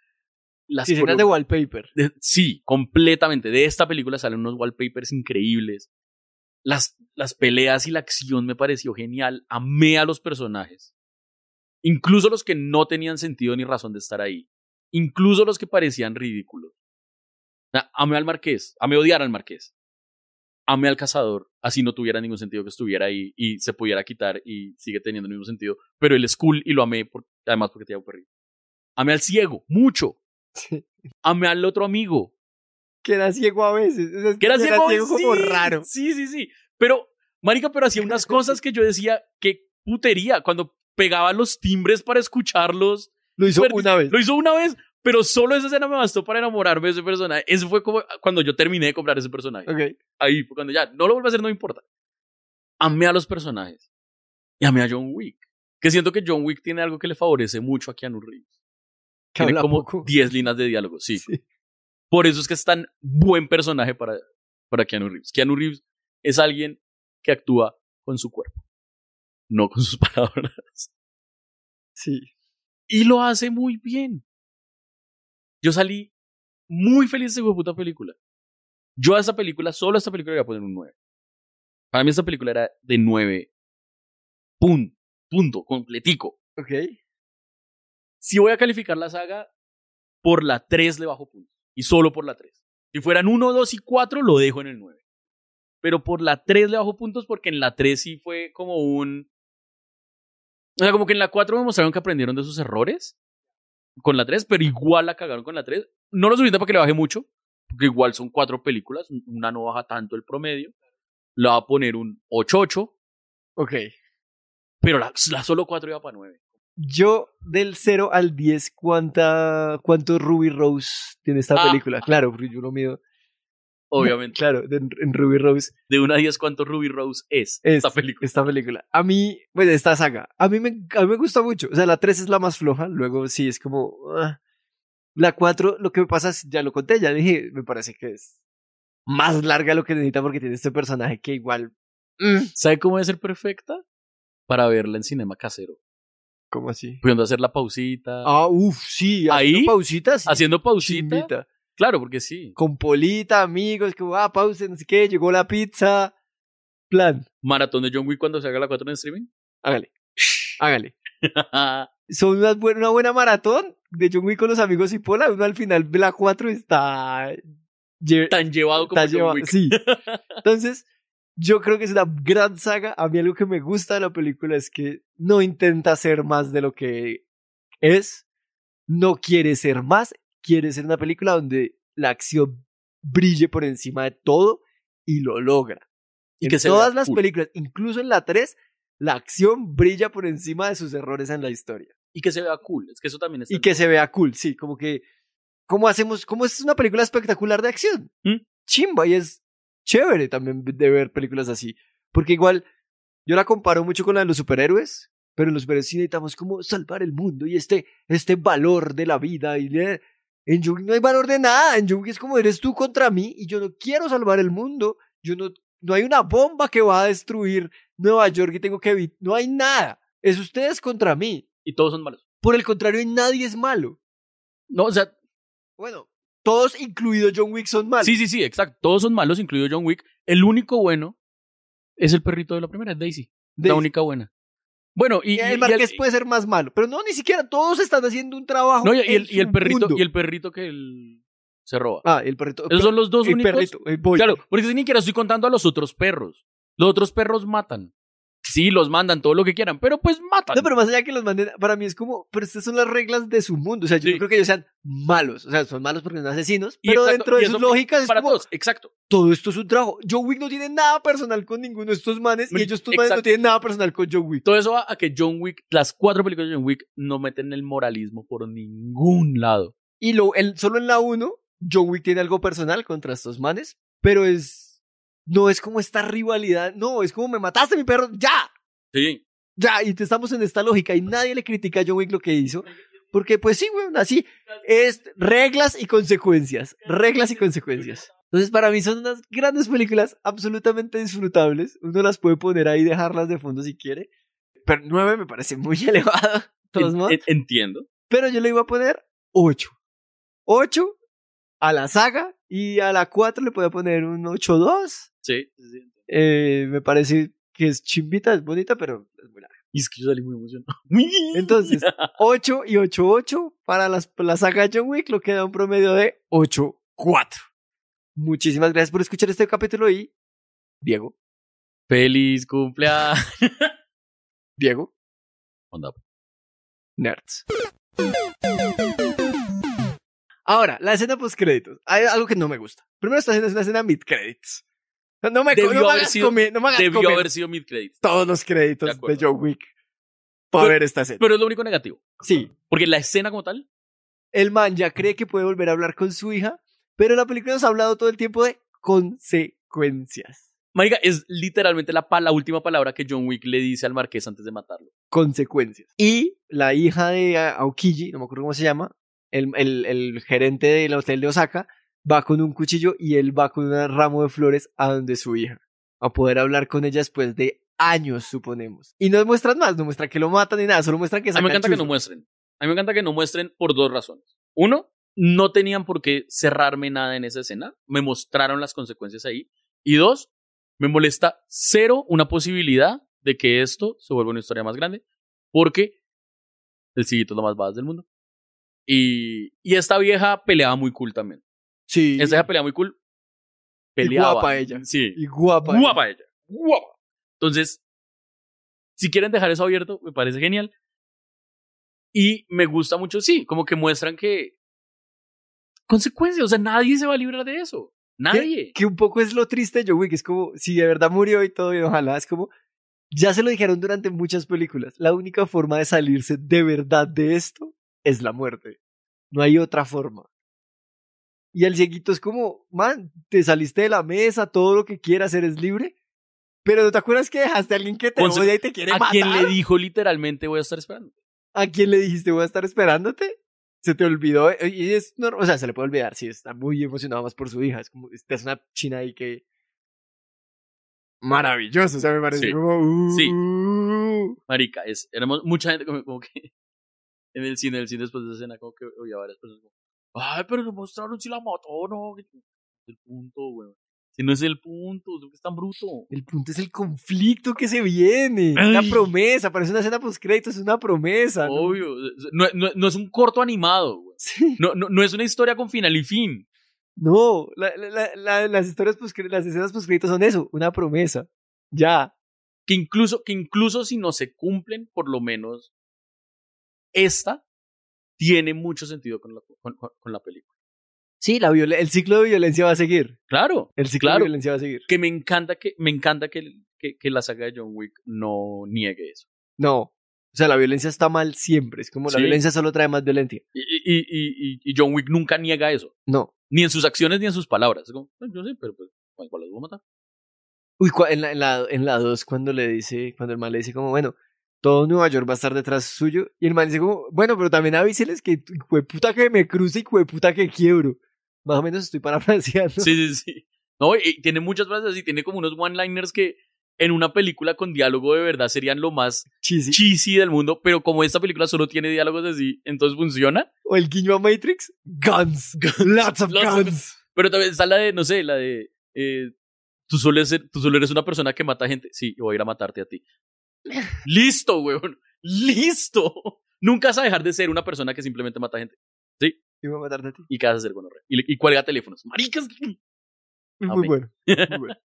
Las escenas de wallpaper. sí, completamente. De esta película salen unos wallpapers increíbles. Las, peleas y la acción me pareció genial. Amé a los personajes. Incluso los que no tenían sentido ni razón de estar ahí. Incluso los que parecían ridículos. Amé al marqués. Amé odiar al marqués. Amé al cazador. Así no tuviera ningún sentido que estuviera ahí y se pudiera quitar y sigue teniendo el mismo sentido. Pero el es y lo amé, por, además porque tenía un perrito. Amé al ciego, mucho. Amé al otro amigo, que era ciego a veces. que era ciego, como raro. Sí, sí, sí. Pero, marica, pero hacía unas cosas que yo decía, qué putería. Cuando pegaba los timbres para escucharlos. Lo hizo una vez. Lo hizo una vez, pero solo esa escena me bastó para enamorarme de ese personaje. Eso fue como cuando yo terminé de comprar ese personaje. Ahí cuando ya, no lo vuelvo a hacer, no me importa. Amé a los personajes. Y amé a John Wick. Que siento que John Wick tiene algo que le favorece mucho a Keanu Reeves. Que tiene como 10 líneas de diálogo, sí. Por eso es que es tan buen personaje para, para Keanu Reeves. Keanu Reeves es alguien que actúa con su cuerpo, no con sus palabras. Sí. Y lo hace muy bien. Yo salí muy feliz de esa puta película. Yo a esa película, solo a esta película le voy a poner un 9. Para mí esta película era de 9. Punto. punto, completico. Ok. Si voy a calificar la saga, por la 3 le bajo punto y solo por la 3. Si fueran 1, 2 y 4, lo dejo en el 9. Pero por la 3 le bajo puntos porque en la 3 sí fue como un... O sea, como que en la 4 me mostraron que aprendieron de sus errores con la 3, pero igual la cagaron con la 3. No lo suficiente para que le baje mucho, porque igual son 4 películas, una no baja tanto el promedio. Le va a poner un 8-8. Ok. Pero la, la solo 4 iba para 9. Yo del 0 al 10, ¿cuánta, ¿cuánto Ruby Rose tiene esta ah. película? Claro, porque yo lo mido. Obviamente. Claro, de, en Ruby Rose. De 1 a 10, ¿cuánto Ruby Rose es, esta película? Esta película. A mí, bueno, esta saga. A mí, me, me gusta mucho. O sea, la 3 es la más floja. Luego sí es como. Ah. La 4, lo que me pasa es, ya lo conté, ya dije, me parece que es más larga lo que necesita porque tiene este personaje que igual. Mm. ¿Sabe cómo debe ser perfecta? Para verla en cinema casero. ¿Cómo así? Pudiendo hacer la pausita. Ah, uff, sí. Ahí. Pausitas. Haciendo pausitas? Claro, porque sí. Con polita, amigos, que ah, pausen, no qué, llegó la pizza. Plan. Maratón de John Wick cuando se haga la 4 en streaming. Hágale. Hágale. Son una buena, una buena maratón de John Wick con los amigos y Pola. Uno al final de la 4 está. Tan llevado como tan John Wick. Sí. Entonces yo creo que es una gran saga. A mí algo que me gusta de la película es que no intenta ser más de lo que es, no quiere ser más, quiere ser una película donde la acción brille por encima de todo y lo logra. Y en que todas las películas, incluso en la 3, la acción brilla por encima de sus errores en la historia. Y que se vea cool, es que eso también es. Y que se vea cool, sí, como que. ¿Cómo hacemos? ¿Cómo es una película espectacular de acción? ¿Mm? Chimba, y es chévere también de ver películas así. Porque igual, yo la comparo mucho con la de los superhéroes, pero en los superhéroes sí necesitamos como salvar el mundo y este, este valor de la vida. Y en yo no hay valor de nada. En Yugi es como eres tú contra mí y yo no quiero salvar el mundo. Yo no, no hay una bomba que va a destruir Nueva York y tengo que evitar. No hay nada. Es ustedes contra mí. Y todos son malos. Por el contrario, nadie es malo. No, o sea. Bueno, todos, incluido John Wick, son malos. Sí, sí, sí, exacto. Todos son malos, incluido John Wick. El único bueno es el perrito de la primera, es Daisy. La única buena. Bueno, y, el Marqués puede ser más malo, pero no, ni siquiera todos están haciendo un trabajo. No, y, el, perrito, y el perrito que se roba. Ah, el perrito. Esos son los dos únicos. el Claro, porque ni siquiera estoy contando a los otros perros. Los otros perros matan sí, los mandan, todo lo que quieran, pero pues matan. No, pero más allá que los manden, para mí es como, pero estas son las reglas de su mundo. O sea, yo no creo que ellos sean malos. O sea, son malos porque son asesinos, pero dentro de sus lógicas es para todos, exacto. Todo esto es un trabajo. John Wick no tiene nada personal con ninguno de estos manes y ellos no tienen nada personal con John Wick. Todo eso va a que John Wick, las cuatro películas de John Wick no meten el moralismo por ningún lado. Y lo, el, solo en la uno, John Wick tiene algo personal contra estos manes, pero es no es como esta rivalidad, no, es como me mataste mi perro, ya. Sí. Ya, y estamos en esta lógica y nadie le critica a John Wick lo que hizo. Porque pues sí, weón, así es reglas y consecuencias, reglas y consecuencias. Entonces para mí son unas grandes películas absolutamente disfrutables. Uno las puede poner ahí y dejarlas de fondo si quiere. Pero nueve me parece muy elevado. Todos entiendo. Pero yo le iba a poner ocho. Ocho a la saga y a la 4 le puedo poner un 8-2. Sí, Eh, me parece que es chimbita, es bonita, pero es muy Y es que yo salí muy emocionado. Entonces, 8 y 8-8 para la saga John Wick lo queda un promedio de 8-4. Muchísimas gracias por escuchar este capítulo y Diego. Feliz cumpleaños. Diego. Onda. Nerds. Ahora, la escena post créditos. Hay algo que no me gusta. Primero esta escena es una escena mid credits. No me, debió Debió haber sido mid credits. Todos los créditos de, John Wick para ver esta escena. Pero es lo único negativo. Sí. Porque la escena como tal. El man ya cree que puede volver a hablar con su hija, pero la película nos ha hablado todo el tiempo de consecuencias. Marica, es literalmente la, la, última palabra que John Wick le dice al marqués antes de matarlo. Consecuencias. Y la hija de eh, Aokiji, no me acuerdo cómo se llama, el, el, el gerente del hotel de Osaka va con un cuchillo y él va con un ramo de flores a donde su hija, a poder hablar con ella después de años, suponemos. Y no muestran más, no muestran que lo matan ni nada, solo muestran que... A mí me encanta que no muestren. A mí me encanta que no muestren por dos razones. Uno, no tenían por qué cerrarme nada en esa escena, me mostraron las consecuencias ahí. Y dos, me molesta cero una posibilidad de que esto se vuelva una historia más grande, porque el sillito es lo más badass del mundo. Y, esta vieja peleaba muy cool también. Sí. Esta vieja peleaba muy cool. Peleaba. Y guapa ella. Sí. Y guapa. Guapa ella. Guapa. Entonces, si quieren dejar eso abierto, me parece genial. Y me gusta mucho, sí, como que muestran que consecuencias, o sea, nadie se va a librar de eso. Nadie. Que, un poco es lo triste Yo, güey, que es como, si de verdad murió y todo, y ojalá, es como, ya se lo dijeron durante muchas películas, la única forma de salirse de verdad de esto es la muerte. No hay otra forma. Y el cieguito es como, man, te saliste de la mesa, todo lo que quieras, es libre. Pero ¿no te acuerdas que dejaste a alguien que te odia y te quiere ¿a matar? ¿A quien le dijo literalmente voy a estar esperando? ¿A quién le dijiste voy a estar esperándote? Se te olvidó. Eh, o sea, se le puede olvidar si está muy emocionado más por su hija. Es como, esta es una china ahí que... Maravilloso, o sea, me parece sí. como... Uh". Marica, es Mucha gente como que en el cine, el cine después de esa escena, como que a varias personas como, ay, pero no mostraron si la mató o no. El punto, Si no es el punto, es tan bruto. El punto es el conflicto que se viene. es una promesa, parece una escena post crédito es una promesa. ¿no? Obvio. No, es un corto animado, No, no, es una historia con final y fin. No, las historias las escenas post son eso, una promesa. Ya. Que incluso, que incluso si no se cumplen, por lo menos esta tiene mucho sentido con la, con, la película. Sí, la el ciclo de violencia va a seguir. Claro. El ciclo de violencia va a seguir. Que me encanta que, me encanta que, que, la saga de John Wick no niegue eso. No. O sea, la violencia está mal siempre. Es como la violencia solo trae más violencia. Y, y, John Wick nunca niega eso. No. Ni en sus acciones ni en sus palabras. Es como, ah, yo sé, pero pues, ¿cuál, los voy a matar? Uy, en la en la, cuando le dice, cuando el mal le dice como, bueno, todo Nueva York va a estar detrás suyo. Y el man dice como, bueno, pero también avíseles que puta que me cruce y puta que quiebro. Más o menos estoy parafraseando. Sí, sí, sí. No, y tiene muchas frases y tiene como unos one-liners que en una película con diálogo de verdad serían lo más cheesy. del mundo, pero como esta película solo tiene diálogos así, entonces funciona. O el guiño a Matrix, guns, lots of guns. pero también está la de, no sé, la de... Eh, tú, solo eres, tú solo eres una persona que mata gente. Sí, voy a ir a matarte a ti. Listo, weón. Listo. Nunca vas a dejar de ser una persona que simplemente mata gente. ¿Sí? Y voy a matarte a ti. ¿Y qué vas a hacer bueno, Y, y cuelga teléfonos. Maricas. Muy, bueno, muy bueno.